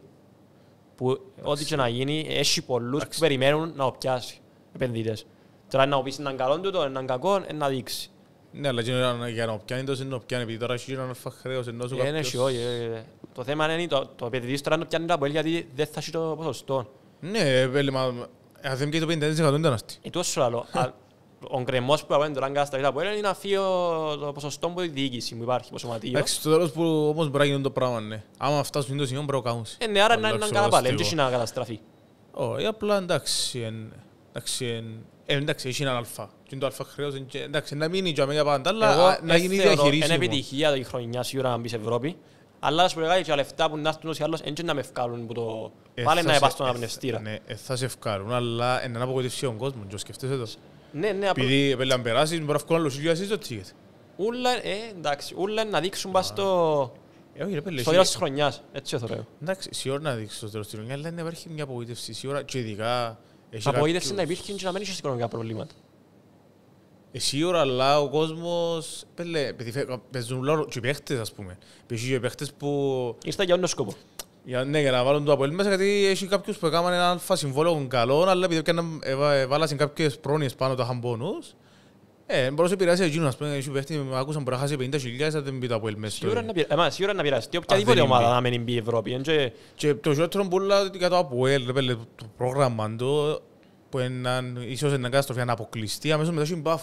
που ό,τι και να γίνει, έχει πολλούς που περιμένουν να πιάσει επενδυτές. Τώρα να πεις έναν καλό του, έναν κακό, να δείξει. Ναι, αλλά για να πιάνει το είναι πιάνει, επειδή τώρα έχει έναν χρέος ενώ σου κάποιος... όχι, το θέμα είναι το, το επενδυτής τώρα να πιάνει τα πολύ γιατί δεν θα έχει το ποσοστό. Ναι, αν δεν πιάνει το 50% δεν ήταν αυτή. Ε, τόσο άλλο ο κρεμό που πάμε τώρα, αν κατασταθεί που είναι αφείο το ποσοστό που η διοίκηση που υπάρχει, το σωματείο. Εντάξει, στο τέλος που όμως μπορεί να γίνει το πράγμα, ναι. Άμα φτάσουν το σημείο, μπορεί να κάνουν. Ε, ναι, άρα να είναι καταπάλη, δεν έχει να καταστραφεί. Όχι, απλά εντάξει, εντάξει, ε, εντάξει, έχει έναν αλφα. Τι είναι το αλφα χρέος, εντάξει, να μείνει και αμέσως πάντα, αλλά να γίνει η διαχειρίσιμο. Είναι επιτυχία η χρονιά σίγουρα να μπεις Ευρώπη. Αλλά σου λέγανε και λεφτά που να έρθουν ως άλλος έτσι να με ευκάλουν που το... Ε, πάλι να επάσουν τον ε, απνευστήρα. Ναι, θα σε ευκάλουν, αλλά είναι ένα απογοητευσίο κόσμος, και σκεφτείσαι το. Ναι, ναι. Επειδή πέλα να περάσεις, μπορεί να βγουν άλλους χιλιάδες το τσίγες. Ούλα, ε, εντάξει, ούλα να δείξουν πας στο... Ε, στο τέλος της χρονιάς, έτσι θα λέω. Εντάξει, ώρα να δείξεις στο τέλος της χρονιάς, αλλά δεν υπάρχει μια απογοήτευση ώρα, και ειδικά... Απογοήτευση να υπήρχε και να μην είχες οικονομικά προβλήματα. Ε, ώρα, αλλά ο κόσμος... Πέλε, παίζουν λόγω και οι παίχτες, ας πούμε. Παίζουν και οι παίχτες που... Ήρθα για όνο σκόπο. Για, ναι, για να βάλουν το Αποέλ μέσα, γιατί έχει κάποιους που έκαναν ένα αλφα συμβόλαιο καλό, αλλά επειδή βάλασαν κάποιες πρόνοιες πάνω τα χαμπόνους, ε, μπορούσε να πειράσει εκείνο, ας πούμε, έχει παίχτη, με άκουσαν που να χάσει 50.000, θα δεν μπει το Αποέλ μέσα. Σίγουρα να πειραστεί, οποιαδήποτε ομάδα να μην μπει η Ευρώπη. Και το χειρότερο μπούλα για το Αποέλ, το πρόγραμμα του, που ίσως είναι καταστροφή να αποκλειστεί, αμέσως μετά έχει μπαφ.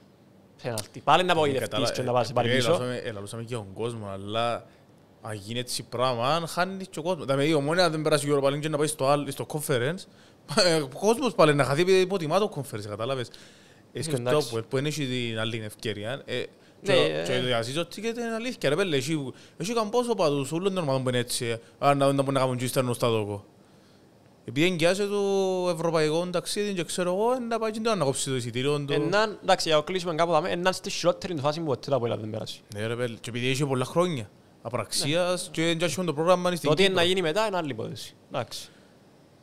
πέναλτι. Πάλι να απογοητευτείς ε, και να ε, πάρεις ε, πάλι πίσω. Ελαλούσαμε και τον κόσμο, αλλά αν γίνει έτσι πράγμα, αν χάνεις και ο κόσμος. Δηλαδή, η ομόνια δεν περάσει η Europa και να πάεις στο conference, ο κόσμος πάλι να χαθεί επειδή υποτιμά το conference, κατάλαβες. Σκεφτώ που δεν έχει την άλλη ευκαιρία. Και ναι, διαζίζω ότι είναι αλήθεια. Ρε πέλε, έχει καμπόσο παντούς, ούλων των ομάδων που είναι έτσι. Αν να μπορούν να κάνουν και ύστερα νοστά δόκο. Επειδή εγκιάζει το ευρωπαϊκό ταξίδι και ξέρω εγώ, να πάει και το ανακόψεις το εισιτήριο του. εντάξει, για να κλείσουμε κάπου δάμε, έναν στη χειρότερη φάση που ποτέ τα πόλα δεν πέρασε. Ναι ρε πέλε, και επειδή είχε πολλά χρόνια απραξίας ναι. και δεν έχουμε το πρόγραμμα στην Κύπρο. Το τι να γίνει μετά είναι άλλη υπόθεση. Εντάξει.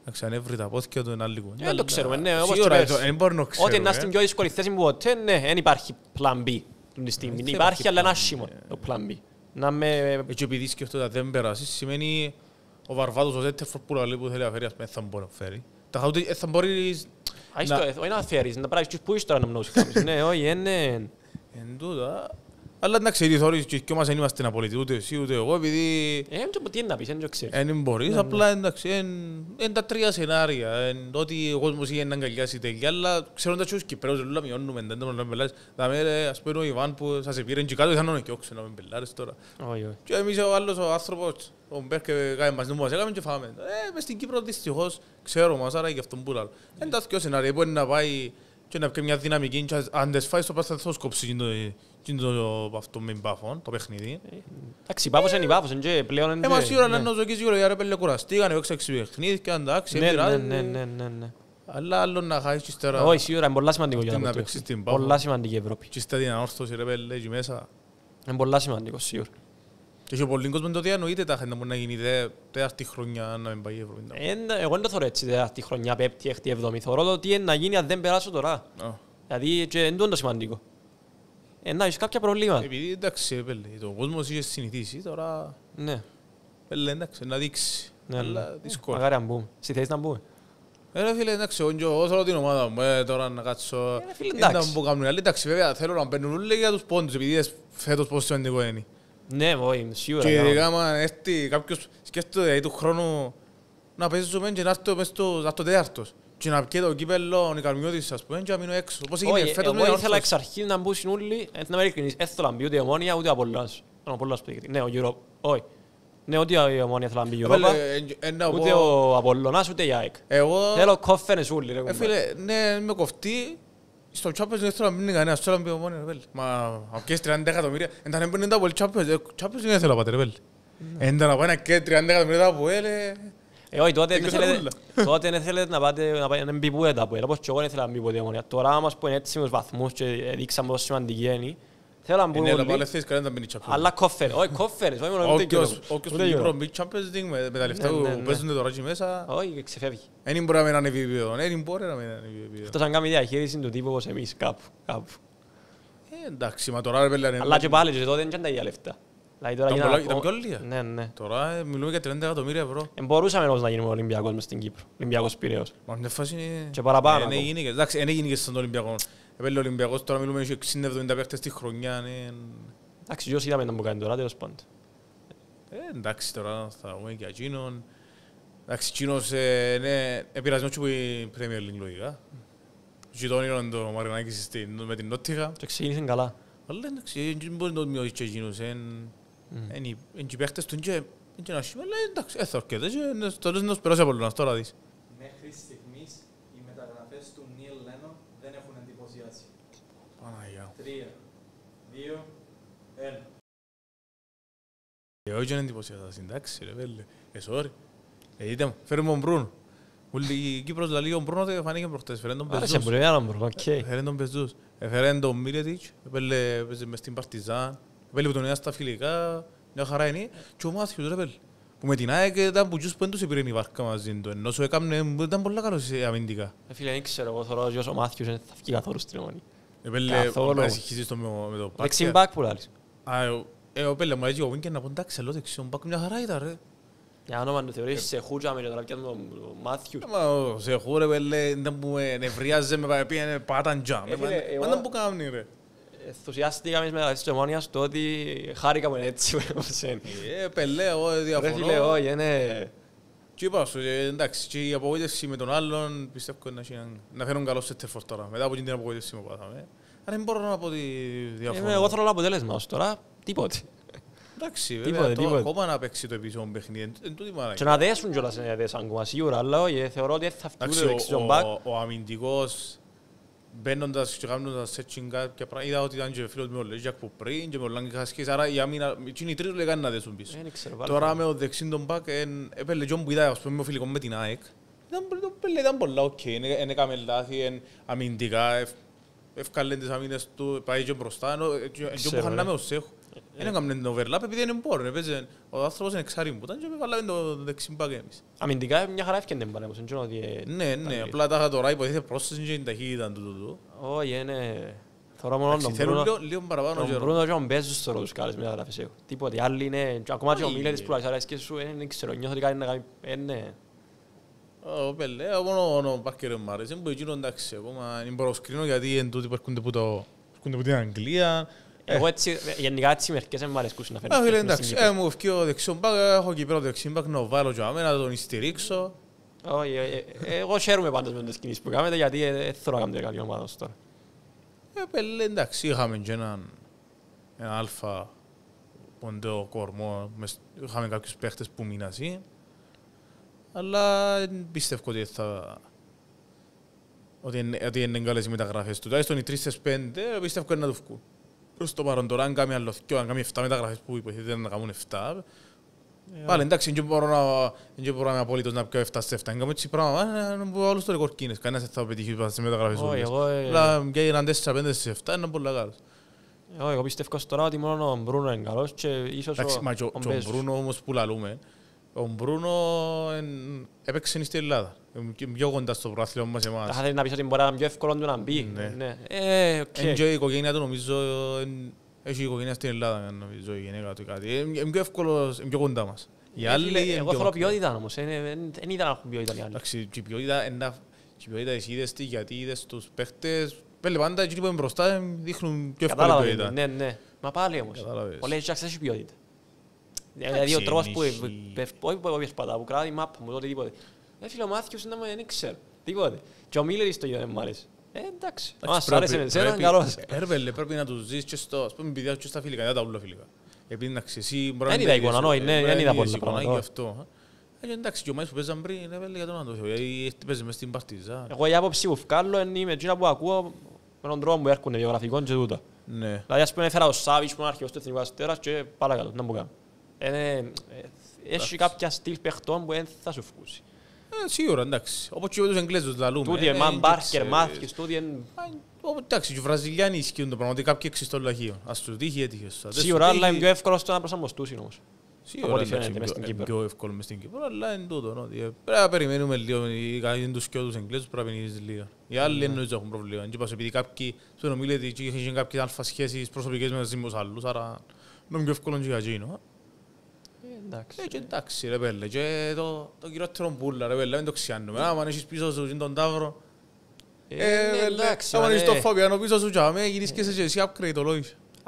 Εντάξει, αν έβρει τα πόθηκια του είναι άλλη κουβέντα. Δεν το ξέρουμε, ναι, όπως και πέρασε. Ότι να στην ε. πιο δύσκολη θέση που ποτέ, ναι, ε, δεν υπάρχει πλαν B Υπάρχει, αλλά είναι άσχημο ε. το πλαν B. Και επειδή ότι δεν περάσει, σημαίνει ο Βαρβάτος, ο Ζέτερφορ που λέει που θέλει να φέρει, ας πούμε, θα μπορεί να φέρει. Τα χαούτε, ε, θα μπορείς... Ε, όχι να φέρεις, να πράξεις που είσαι τώρα να μνώσεις κάποιος. Ναι, όχι, ναι. Εν ε, τούτα... Αλλά να ξέρεις, όλοι και μας δεν είμαστε να πολιτεί, ούτε εσύ, ούτε εγώ, επειδή... Ε, τι είναι να πεις, δεν ξέρεις. Εν μπορείς, ναι, απλά ναι. εντάξει, εν τα τρία σενάρια. Εν ότι ο κόσμος είχε να αγκαλιάσει τέλεια, αλλά ξέροντας και τους Κυπρέους, λούλα μειώνουμε, δεν τον λέμε πελάρες. Θα με ρε, ας πούμε, ο Ιβάν που σας επήρε και κάτω, ήταν ο Νεκιόξε να με πελάρες τώρα. Και εμείς ο άλλος ο άνθρωπος, ο Μπέρ και κάνει μας νούμος, έκαμε και φάμε. Ε, μες στην Κύπρο δυστυχώς ξέρω μας, άρα γι' αυτόν που λάλλω. Είναι τα δυο σενάρια, μπορεί να πάει και να πει μια δυναμική και αν δεν σφάει στο πάστα θα σκοψεί το αυτό με μπάφον, το παιχνίδι. Εντάξει, πάφος είναι πάφος, είναι και πλέον Ε, μας σίγουρα να νοσοκεί ναι. σίγουρα, άρα πέλε κουραστήκαν, έξω έξαξε παιχνίδι και αντάξει, ναι, ναι, ναι. Αλλά άλλο να χάσεις και στερα... Όχι, σίγουρα, είναι πολλά σημαντικό για να παίξεις την πάφο. Πολλά σημαντική Ευρώπη. Και στερά την ανόρθωση, ρε πέλε, εκεί μέσα. Είναι πολλά σημαντικό, σίγουρα. Και ο πολλοί κόσμοι το εννοείται τα χέντα μπορεί να γίνει τέταρτη χρονιά να μην πάει η Ευρωπαϊκή. Ε, ναι, Εγώ δεν το θεωρώ έτσι τέταρτη χρονιά, πέπτη, έκτη, εβδομή. Θεωρώ ότι να γίνει αν δεν περάσω τώρα. Oh. Δηλαδή δεν είναι το σημαντικό. Ε, να έχεις κάποια προβλήματα. Επειδή εντάξει, ε, πέλε, το κόσμος είχε συνηθίσει, τώρα... Ναι. Πέλε, εντάξει, να δείξει. Ναι, αλλά ναι. δύσκολο. Μαγάρι αν μπούμε. Στη θέση να μπούμε. Ε, ρε φίλε, εντάξει, εγώ θέλω την ομάδα μου, ε, τώρα να κάτσω... Ε, ρε φίλε, εντάξει. Εντάξει, βέβαια, θέλω να παίρνουν όλοι για τους πόντους, επειδή φέτος πόσο σημαντικό είναι. Ναι, όχι, σίγουρα. Και ειδικά έρθει κάποιος, σκέφτονται δηλαδή, του χρόνου να και να έρθω μέσα στο τέταρτος. Και να πιέτω κύπελλο ο Νικαρμιώτης, ας πούμε, και να μείνω έξω. Πώς έγινε φέτος με Εγώ ήθελα εξ αρχή να μπούσουν όλοι, ε, να να ούτε η ομόνια, ούτε ναι, ναι, ούτε η ομόνια να μπει ούτε ο Απολλωνάς, η ΑΕΚ στο Champions ε, δεν θέλω να μείνει κανένας, θέλω να μπει ο μόνος, ρε Μα αν πιέσει 30 εκατομμύρια, εν τα έμπαινε τα το Champions, Champions δεν θέλω να πάτε, Ρεβέλ. πέλη. Εν τα να πάει 30 εκατομμύρια τα πολύ, ε, όχι, τότε δεν θέλετε να πάτε να πάτε να μπει πουέτα από όπως και εγώ δεν θέλω να μπει που μόνοι. Τώρα ομως που είναι έτσι με τους βαθμούς και δείξαμε τόσο σημαντική είναι, Θέλω να μπουν όλοι. Ε, ναι, κανένα να Αλλά κόφερες, όχι κόφερες. Όποιος Κύπρο μπει με τα λεφτά ναι, που ναι, τώρα μέσα. Όχι, ξεφεύγει. Δεν μπορεί να να επίπεδο. όπως εμείς κάπου. Ε, εντάξει, μα τώρα Αλλά και πάλι τότε δεν λεφτά. Τώρα μιλούμε για 30 εκατομμύρια ευρώ. Ε, μπορούσαμε να γίνουμε Επέλε ο Ολυμπιακός, τώρα μιλούμε για 60-70 παίχτες τη χρονιά. Ναι, εντάξει, ποιος είδαμε να μου κάνει τώρα, τέλος πάντων. Ε, εντάξει, τώρα θα δούμε και εκείνον. Εντάξει, εκείνος είναι επηρεασμένος που η Premier League λογικά. το με την Νότιχα. Και ξεκίνησε καλά. Αλλά εντάξει, δεν ε, μπορεί να το μειώσει και εκείνος. Είναι οι παίχτες του και εντάξει, 3, 2, 1. Όχι είναι εντυπωσιακά, συντάξει ρε βέλε, εσόρι. Ε, δείτε μου, φέρουμε τον Μπρούνο. Ούλοι Κύπρος λαλεί τον Μπρούνο και φανήκε προχτές, φέρεν τον Πεζούς. Άρασε μου Μπρούν, έναν οκ. Φέρεν τον Πεζούς. Φέρεν τον Μίλετιτς, έπαιζε μες στην Παρτιζάν, έπαιζε τον ένα στα φιλικά, μια χαρά είναι. Και ο Μάθιος ρε βέλε. Που με την ΑΕΚ ήταν που τους πέντους επήρε η βάρκα μαζί του, ενώ σου έκανε, ήταν πολύ καλός ε, αμυντικά. Ε, φίλε, δεν ξέρω, εγώ θεωρώ ότι ο Μάθιος δεν θα βγει καθόλου ομονία. Επέλε, να συγχύσεις το με το πάρκια. Δεξιν μπακ που λάλλεις. Ε, ο Πέλε μου έτσι ο Βίνκερ να πω εντάξει, αλλά δεξιόν μπακ μια χαρά ήταν ρε. Για όνομα του θεωρείς σε χούτσα με τώρα πιάνε τον Μάθιου. Μα σε χούρε Πέλε δεν μου ενευρίαζε με πήγαινε πάταν τζα. Ε, μα δεν μου κάνει ρε. Ενθουσιάστηκα εμείς με τα ιστομόνια στο ότι χάρηκα μου έτσι. Ε, Πελέ, εγώ διαφωνώ. Ρε φίλε, όχι, είναι... Και είπα σου, ε, εντάξει, και η απογοήτευση με τον άλλον πιστεύω να, να φέρουν καλό σε τερφορ τώρα. Μετά από την απογοήτευση που πάθαμε. Αλλά δεν μπορώ να πω τη διαφορά. Ε, εγώ θέλω να αποτέλεσμα ως τώρα, τίποτε. Εντάξει, βέβαια, τίποτε. ακόμα να παίξει το επίσημο παιχνίδι. Και να δέσουν κιόλας, να ε, δέσουν ακόμα σίγουρα, αλλά θεωρώ ότι θα φτιάξει το επίσημο. μπακ. Ο αμυντικός μπαίνοντας και κάνοντας searching κάποια πράγματα, είδα ότι ήταν και φίλος μου ο Λέζιακ που πριν και με ο Λάγκη και άρα για μήνα, εκείνοι οι τρεις λέγανε να δέσουν πίσω. Τώρα με ο δεξίν τον Πακ, έπαιρνε και που είδα, ας πούμε, ο φιλικός με την ΑΕΚ, ήταν πολλά οκ, είναι έκαμε λάθη, αμυντικά, ευκαλέν τις αμήνες του, πάει και μπροστά, ενώ που είχαν να έχω. Δεν έκαμε την overlap επειδή δεν μπορεί. Ο άνθρωπος είναι εξάρι μου. Ήταν και με βάλαμε το δεξιμπάκι εμείς. Αμυντικά μια χαρά έφυγε την παρέμβαση. Ναι, ναι, ναι. Απλά τα είχα τώρα υποθέτει πρόσθεση και την ταχύτητα του Όχι, είναι... Θεωρώ μόνο τον Μπρούνο. Λίγο παραπάνω Τον Μπρούνο και τον Μπέζο στο ρόλο τους καλές μεταγραφές έχω. Τίποτε άλλοι είναι... Ακόμα και ο Μίλερης που αρέσει και σου, ε, δεν ξέρω. Νιώθω ότι κάνει να κάνει... Είναι... Ο Πελέ, ο μόνο ο Πάκερ μου αρέσει. Δεν μπορεί να γίνει εντάξει. Ακόμα είναι προσκρίνω γιατί είναι τούτοι που έρχονται από την Αγγλία, εγώ έτσι, γενικά έτσι μερικές δεν μου αρέσκουν να φέρνω. Φίλε, εντάξει, ε, μου βγει ο δεξιόμπακ, ε, έχω εκεί πέρα κυπέρο δεξιόμπακ, να βάλω και αμένα, να τον στηρίξω. Όχι, ε, ε, εγώ χαίρομαι πάντως με τις κινήσεις που κάνετε, γιατί δεν θέλω να κάνετε καλή ομάδα τώρα. Ε, πέλε, εντάξει, είχαμε και έναν αλφα ποντό κορμό, είχαμε κάποιους παίχτες που μείνασαν, αλλά πιστεύω ότι θα ότι είναι καλές οι μεταγραφές του. Τουλάχιστον οι τρεις στις πέντε πιστεύω να τους βγουν. Προς το παρόν τώρα, αν κάνει άλλο αν κάνει 7 μεταγραφές που υποθέτει να κάνουν 7, ε, Πάλι εντάξει, δεν μπορώ να, είμαι να απολύτως να πιω 7 σε 7. Είναι έτσι πράγμα, μπορώ όλους το ρεκόρ κίνες. Κανένας δεν θα πετύχει σε μεταγραφές όλες. Αλλά και γίναν 4-5 σε 7 είναι πολύ καλός. Ε, εγώ πιστεύω τώρα ότι μόνο ο Μπρούνο είναι καλός και ίσως ο Μπέζος. Ο Μπρούνο όμως που λαλούμε, ο Μπρούνο έπαιξε στην Ελλάδα. Ε, πιο κοντά στο πράθυλο μας εμάς. Θα θέλεις να πεις ότι μπορεί να είναι πιο εύκολο να μπει. Ναι. ναι. Ε, οκ. η οικογένεια του νομίζω, έχει η οικογένεια στην Ελλάδα, νομίζω η γυναίκα του κάτι. Είναι πιο εύκολο, είναι πιο κοντά μας. Ε, εγώ θέλω ποιότητα όμως, δεν ε, είδα να έχουν ποιότητα οι άλλοι. Εντάξει, η ποιότητα είδες τι, γιατί είδες τους παίχτες, πέλε πάντα εκεί που είναι μπροστά δείχνουν πιο εύκολη ποιότητα. Ναι, ναι. Μα πάλι όμως. Ο Λέις έχει ποιότητα. Δηλαδή ο τρόπος που πέφτει, όχι που πέφτει πατά, που κράτη μάπα μου, τότε τίποτε. Έφυγε ο Μάθιος να με δεν ξέρω. Τίποτε. Και ο Μίλλερ στο Ιωάννη μου άρεσε. Ε, εντάξει. Μα εσένα, καλό. Έρβελε, πρέπει να τους ζεις και στο. Ας πούμε, παιδιά, και στα φιλικά, δεν τα ούλα φιλικά. Επειδή εντάξει, εσύ Δεν είδα εικόνα, ναι, ε, δεν είδα ε. Ε, Εντάξει, και ο Μάης που παίζαν πριν, για τον γιατί παίζει μες στην Παρτίζα. η είναι ε, σίγουρα, εντάξει. Όπως και με τους Εγγλέζους λαλούμε. Τούτοι είναι Μαν Μπάρκερ, Μάθιους, τούτιε... Εντάξει, ε, οι Βραζιλιάνοι ισχύουν το πράγμα, ότι κάποιοι έξι στο λαχείο. Ας τους τύχει έτυχε. Σίγουρα, αλλά είναι πιο εύκολο στο να προσαρμοστούσει όμως. Σίγουρα, είναι πιο εύκολο μες στην Κύπρο, αλλά είναι τούτο. Ε, πρέπει να περιμένουμε λίγο, είναι τους και τους Εγγλέζους, πρέπει να πηγαίνεις λίγο. Οι άλλοι ναι. εννοείς έχουν προβλήμα. Και είπας, επειδή κάποιοι, στον ομίλετη, είχαν κάποιες αλφασχέσεις προσωπικές με τους άλλους, άρα είναι πιο εύκολο να για εντάξει. Ε, εντάξει ρε το, το δεν το ξιάνουμε. Άμα έχεις πίσω σου τον τάβρο, ε, ε, Άμα το φαβιάνο πίσω σου τσάμε, εσύ upgrade το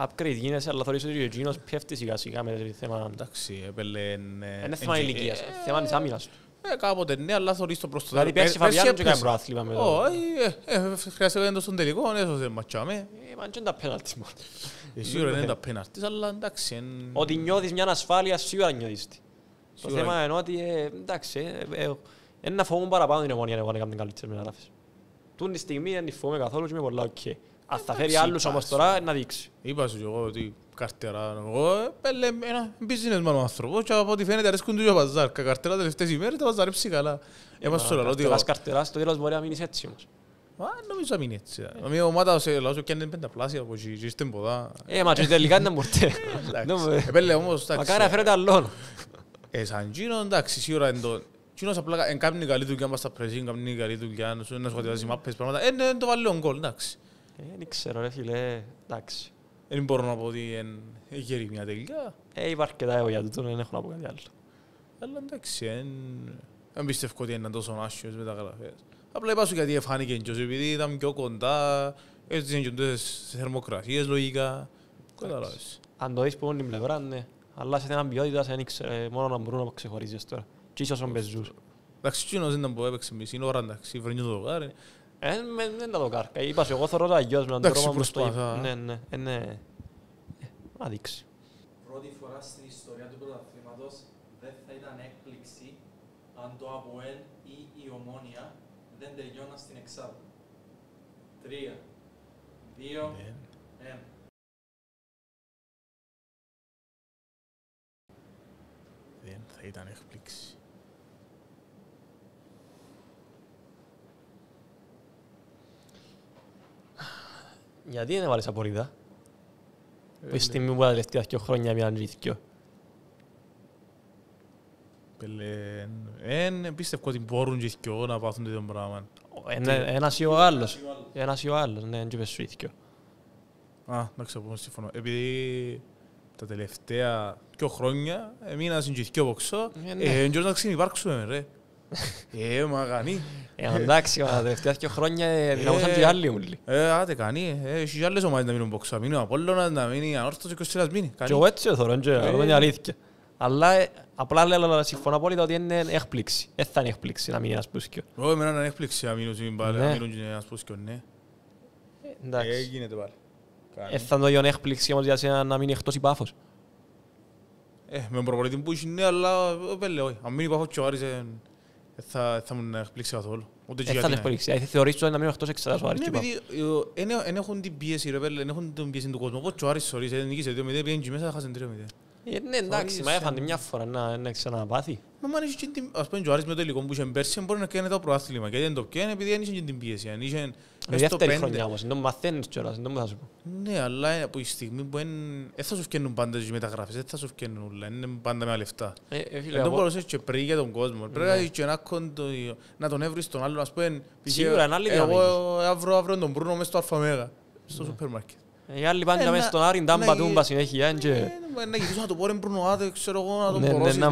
Upgrade γίνεσαι, αλλά θεωρείς ότι ο Γινός πέφτει σιγά σιγά με το θέμα... Εντάξει, ρε πέλε... Ναι, ε, είναι θέμα ηλικίας, θέμα της άμυνας του. Ε, κάποτε ναι, αλλά το προς το δηλαδή, τέλος. Δηλαδή πέρσι Φαβιάνο και κάνει με το... Ε, σίγουρα είναι τα πέναρτης, αλλά εντάξει. Ότι νιώθεις μια ασφάλεια, σίγουρα νιώθεις τη. Το θέμα είναι ότι, ε, εντάξει, είναι ε, να φοβούν παραπάνω την εμονία εγώ να κάνω την καλύτερη μεταγράφηση. Τούν τη στιγμή δεν φοβούμαι καθόλου και είμαι πολλά οκ. Αν θα φέρει άλλους όμως τώρα, να δείξει. Είπα σου κι εγώ ότι καρτέρα, εγώ πέλε ένα business man ο άνθρωπος και από ό,τι φαίνεται αρέσκουν τους για παζάρ. Καρτέρα τελευταίες ημέρες τα παζαρέψει καλά. Είμαστε στο λαλό. Καρτεράς στο τέλος μπορεί να μείνεις έτσι όμως νομίζω να μην έτσι. Μια ομάδα σε λαός και είναι πενταπλάσια από εκεί και ποδά. Ε, μα τι τελικά ήταν ποτέ. Ε, ναι, Επέλε όμως, εντάξει. Μακάρα φέρετε αλλόν. Ε, σαν Κίνο, εντάξει, σίγουρα είναι το... Κίνος κάνει καλή δουλειά, μας κάνει καλή δουλειά, να σχολιάζει μάπες, πράγματα. Ε, ναι, το βάλει γκολ, εντάξει. Ε, εγώ για να πω κάτι Απλά είπα σου γιατί εφάνηκε εντός, επειδή ήταν πιο κοντά, έτσι και σε θερμοκρασίες λογικά. Καταλάβεις. Αν το δεις που όλη πλευρά, ναι. Αλλά σε έναν ποιότητα, δεν ήξερε μόνο να μπορούν να ξεχωρίζεις τώρα. Και ίσως τον πεζούς. Εντάξει, κοινός ήταν που έπαιξε μισή ώρα, εντάξει, βρνιού το δοκάρι. Δεν τα δοκάρκα. Είπα σου, εγώ θέλω το αγιός, με τον τρόπο μου στο Ναι, ναι, ε, ναι. Ε, να δείξει. Πρώτη φορά στην ιστορία του πρωταθλήματος δεν θα ήταν έκπληξη αν το ΑΠΟΕΛ ή η Ομόνια δεν τελειώνα στην εξάδα. Τρία, δύο, ένα. Δεν θα ήταν έκπληξη. Γιατί δεν έβαλες απορρίδα. Ε, Πες στιγμή που τα τελευταία δύο χρόνια μιλάνε ρίθκιο. Δεν πίστευκο ότι μπορούν και οι να πάθουν ίδιο πράγμα. Ένας ή ο άλλος. Ένας ή ο άλλος, ναι, και πες σου Α, να ξεπούμε, συμφωνώ. Επειδή τα τελευταία δύο χρόνια έμεινα συγκεκριμένο ποξό, δεν ξέρω να ε, ναι. ε, ξενυπάρξουμε, ρε. Ε, ε μα κανεί. Εντάξει, τα τελευταία δύο χρόνια δυναμούσαν και άλλοι όλοι. Ε, άντε κανεί. Έχει και άλλες ομάδες να μείνουν ποξό. Μείνει ο Απόλλωνας, να μείνει ανόρθος και ο Σιλάς μείνει. Και εγώ έτσι ο αλλά δεν είναι αλήθεια. Αλλά ε, απλά λέω να συμφωνώ απόλυτα ότι είναι έκπληξη. Δεν θα είναι έκπληξη να μείνει ένας πούσκιο. Όχι, με έναν έκπληξη να μείνουν ναι. ένας πούσκιο, ναι. Εντάξει. Ε, γίνεται πάλι. Ε, θα είναι έκπληξη όμως για σένα να μείνει εκτός η πάθος. Ε, με τον προπολίτη που είσαι ναι, αλλά πέλε, όχι. Αν μείνει η πάφος και ο Άρης ε, ε, θα, θα μου έκπληξη καθόλου. Ούτε ε, θα την εκπλήξει. θεωρείς ότι να μείνω εκτός εξετάσεις ο Άρης. Ναι, επειδή δεν έχουν την πίεση, ρε, δεν έχουν την πίεση του κόσμου. Όπως ο Άρης, sorry, δεν νικήσε 2-0, πήγαινε και μέσα, χάσαν 3-0. Ε, ναι, εντάξει, μα έφανε μια φορά να ξαναπάθει. Μα αν είσαι την... Ας πούμε, ο Άρης με το υλικό που είχε πέρσι μπορεί να κάνει το προάθλημα. Γιατί δεν το πιάνε, επειδή δεν είχε την πίεση. Αν είχε δεύτερη χρονιά όμως, το μαθαίνεις κιόλας, δεν θα σου πω. Ναι, αλλά από τη στιγμή που δεν θα σου φτιάχνουν πάντα τις μεταγράφες, δεν θα σου φτιάχνουν όλα, είναι πάντα με λεφτά. Δεν ε, ε, το μπορούσες και πριν για τον κόσμο. Πρέπει ναι. να τον έβρεις τον ας πούμε, εγώ αύριο τον Μπρούνο μέσα στο Αλφαμέγα, στο ναι. σούπερ μάρκετ. Οι άλλοι πάντα ε, μέσα στον Άρη τάμπα τούμπα συνέχεια. Ε, ναι, ναι, να γυρίσω να το πω ο Μπρουνουάτε, ξέρω εγώ, να τον κορώσεις, ναι,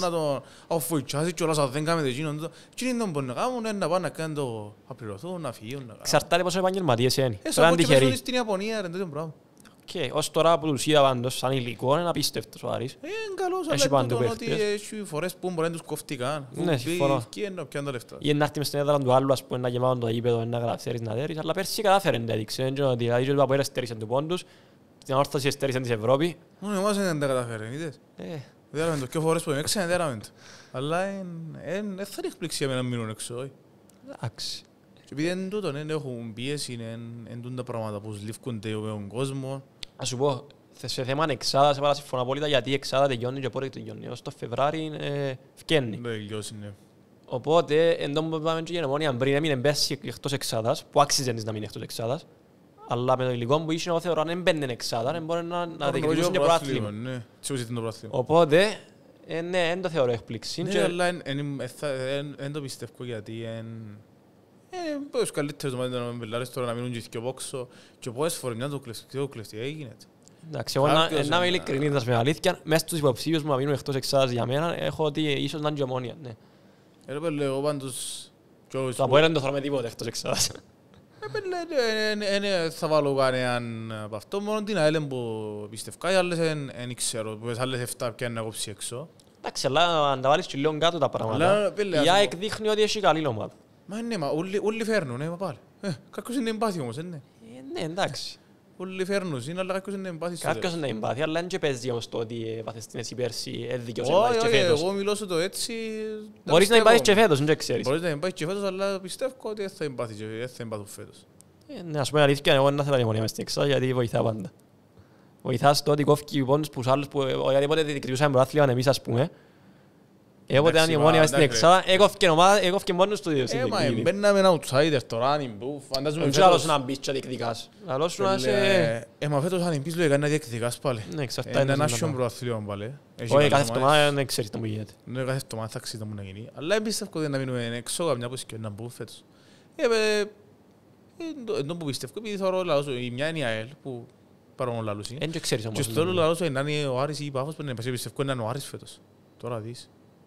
να τον αφοητσάσει κιόλας, αν δεν κάνετε εκείνον, Τι είναι τον μπορεί να κάνουν, να πάνε να κάνουν το απληρωθούν, να φύγουν. Ξαρτάται πόσο επαγγελματίες είναι. Ε, Τώρα είναι τυχεροί. Στην Ιαπωνία ρε, τέτοιο πράγμα. Και Ως τώρα που τους είδα πάντως σαν υλικό είναι απίστευτος ο Άρης. Ε, είναι καλός, αλλά είναι ότι έχει φορές που μπορεί να τους κοφτήκαν. Ναι, συμφωνώ. Και Ή να έρθει μες την έδρα του άλλου, ας πούμε, να γεμάτουν το γήπεδο, να γραφτέρεις, να δέρεις. Αλλά πέρσι κατάφερε να έδειξε, δηλαδή που του πόντους, στην όρθαση εστέρισαν της Ευρώπη. εμάς ναι, δεν Ας σου πω, σε θέμα εξάδα, σε παρασυμφωνώ απόλυτα γιατί η εξάδα τελειώνει και πότε τελειώνει. Ως το Φεβράρι ε, φκένει. Ναι, τελειώσει, ναι. Οπότε, εν τω που είπαμε και η Γερμανία πριν έμεινε πέσει εκτός εξάδας, που άξιζε να μείνει εκτός εξάδας, αλλά με το υλικό που είσαι, εγώ θεωρώ, αν δεν εξάδας, δεν μπορεί να, να ναι. το πράθλημα. Ναι, το Οπότε, ε, ναι, δεν το θεωρώ εκπλήξη. Ναι, αλλά δεν το πιστεύω γιατί... Εν... Είναι τους καλύτερους ομάδες των Μπελάρες τώρα να μείνουν και πιο πόξο και πολλές φορές μια το κλεφτικά έγινε. Εντάξει, εγώ να ε, είμαι ειλικρινής, να σου αλήθεια, μέσα στους υποψήφιους μου να μείνουν εκτός εξάδας για μένα, έχω ότι ίσως να είναι και ομόνια, ναι. Εδώ πέρα πάντως... Το από έναν το με τίποτα εκτός εξάδας. Ε, ε, θα βάλω κανέναν από αυτό, μόνο την ΑΕΛ που πιστευκά, οι άλλες δεν ξέρω, οι άλλες 7 πιάνουν να κόψει έξω. Εντάξει, αλλά αν τα βάλεις και λίγο κάτω τα πράγματα, η ΑΕΚ δείχνει ότι έχει καλή ομάδα. Μα ναι, μα όλοι, όλοι φέρνουν, ε, μα πάλι. Ε, κάποιος είναι εμπάθει όμως, ε, ναι. Ε, ναι, εντάξει. Όλοι φέρνουν, είναι, αλλά κάποιος είναι εμπάθει. Κάποιος είναι εμπάθει, αλλά είναι και παίζει όμως το ότι έπαθες την εσύ πέρσι, έδικαιος ε, εμπάθεις και ε, φέτος. Εγώ μιλώ σου το έτσι... Μπορείς να εμπάθεις και φέτος, δεν ξέρεις. Μπορείς να εμπάθεις και φέτος, αλλά πιστεύω ότι θα εμπάθεις και θα εμπάθουν φέτος. Ε, ναι, ας πούμε αλήθεια, εγώ δεν θέλω αιμονία μες στην εξά, γιατί βοηθά πάντα. Βοηθάς το ότι κόφει πόντους που άλλους που... Γιατί πότε διεκριούσαμε προάθλιο, εμείς ας πούμε, εγώ ήταν η μόνη στην εξάδα, εγώ ομάδα, εγώ μόνος του στην εκδίκη. Ε, μπαίναμε outsider τώρα, αν μπου, φαντάζομαι φέτος... Άλλος να μπεις και διεκδικάς. Άλλος ε, να είσαι... Ε, μα φέτος αν είμαι λέει να διεκδικάς πάλι. Ναι, εξαρτάται. Ε, είναι ένα σιόν πάλι. Όχι, κάθε εβδομάδα δεν ξέρεις το που γίνεται. Ναι, κάθε εβδομάδα στο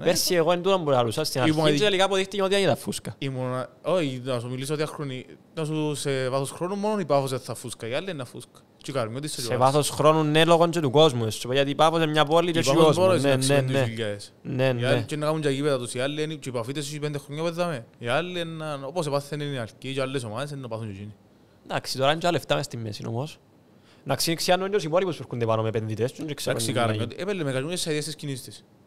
Ε, Πέρσι εγώ δεν τούτον που στην αρχή και τελικά αποδείχτηκε ότι ήταν φούσκα. όχι, να σου μιλήσω διαχρονή, σε βάθος χρόνου μόνο η Πάφος θα φούσκα, οι είναι φούσκα. σε βάθος χρόνου ναι λόγω του κόσμου, γιατί η Πάφος είναι μια πόλη και του κόσμου, Ναι, ναι, ναι. Ναι, ναι. Και να κάνουν και οι άλλοι είναι οι Παφίτες πέντε είναι, να είναι Να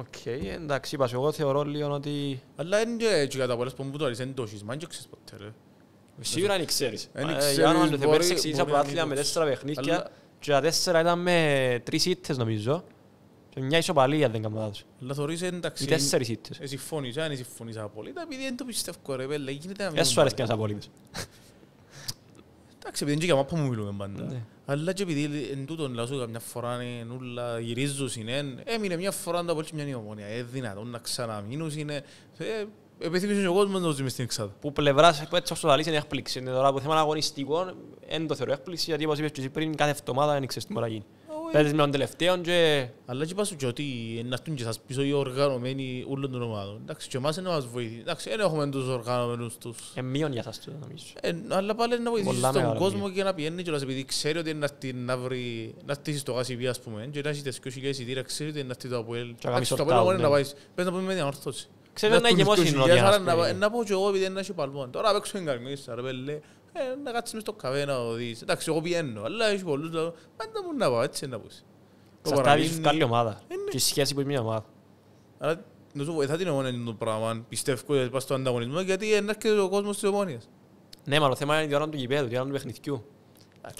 Οκ, εντάξει, είπα εγώ θεωρώ λίγο ότι... Αλλά είναι ε, και κατά πολλές που τώρα, είναι το σχίσμα, δεν ξέρεις ποτέ ρε. Σίγουρα αν ξέρεις. Αν το θεπέρεις ξεκίνησα από άθλια με τέσσερα παιχνίδια και τα τέσσερα ήταν με τρεις ήττες νομίζω. Και μια ισοπαλία δεν κάνω λάθος. Αλλά θεωρείς ε, εντάξει... Οι τέσσερις ήττες. Συμφωνήσα, αν συμφωνήσα απόλυτα, επειδή δεν το πιστεύω ρε, γίνεται να μην... Έσου αρέσκει ένας απόλυτος. Εντάξει, επειδή είναι και μάπα μου μιλούμε πάντα. Ναι. Αλλά και επειδή εν τούτον λασού καμιά φορά νουλα γυρίζουν συνέν, έμεινε μια φορά να απολύσει μια νεομονία. Ε, δυνατόν να ξαναμείνουν ε, Επιθυμίζουν και ο κόσμος να ζούμε στην εξάδα. Που πλευράς που έτσι όσο λαλείς είναι έκπληξη. Είναι τώρα που θέμα αγωνιστικών, δεν το θεωρώ έκπληξη, γιατί όπως είπες και πριν κάθε εβδομάδα δεν ξέρεις τι μπορεί να γίνει. Ε, Παίζεις με τον τελευταίο και... Αλλά και πάσου και ότι να έρθουν και σας πίσω οι οργανωμένοι όλων των ομάδων. Εντάξει, και εμάς να μας βοηθεί. Εντάξει, δεν έχουμε τους οργανωμένους τους. Ε, μείον για σας τους, νομίζω. Ε, αλλά πάλι να βοηθήσεις τον κόσμο και να πιένει κιόλας επειδή ξέρει ότι να στήσεις το γάσι ας πούμε και να έχεις και όχι εισιτήρα, ξέρει ότι να στήσεις το Αποέλ. Εντάξει, να ναι. Πες να πούμε με την Ξέρει να γεμώσει η νότια. Να πω και εγώ επειδή να έχει παλμόν. Τώρα παίξω εγκαρμίσα, ρε πέλε. Ε, να κάτσεις μες στο καφέ να το δεις. Εντάξει, εγώ πιένω, αλλά έχεις πολλούς λόγους. Πάντα μου να πάω, έτσι να πούσει. Σας τα δεις καλή ομάδα ε, ναι. και σχέση που είναι μια ομάδα. Άρα, να σου πω, θα την ομόνια το πράγμα, πιστεύω ότι πας στο ανταγωνισμό, γιατί έρχεται ο κόσμος της ομόνιας. Ναι, αλλά το θέμα είναι η ώρα του γηπέδου, η ώρα του παιχνιδιού.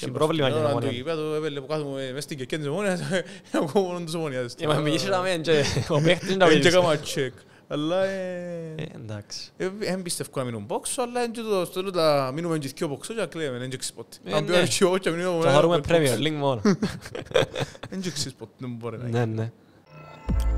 Είναι πρόβλημα για την ομόνια. Η ώρα του γηπέδου, που κάθομαι μέσα στην κερκέν της ομόνιας, ακούω μόνο της ομόνιας. Ε, μα μιλήσεις να μην, ο παίχτης να μην. Αλλά. Ε, ε, εντάξει. Δεν ε, πιστεύω να μείνουν πόξο, αλλά στο τέλο θα μείνουμε και δυο πόξο και κλαίμε. Δεν ξέρεις πότε. Αν όχι, όχι, μείνουμε. Θα χαρούμε μόνο. Δεν ξέρεις δεν μπορεί να ναι, ναι.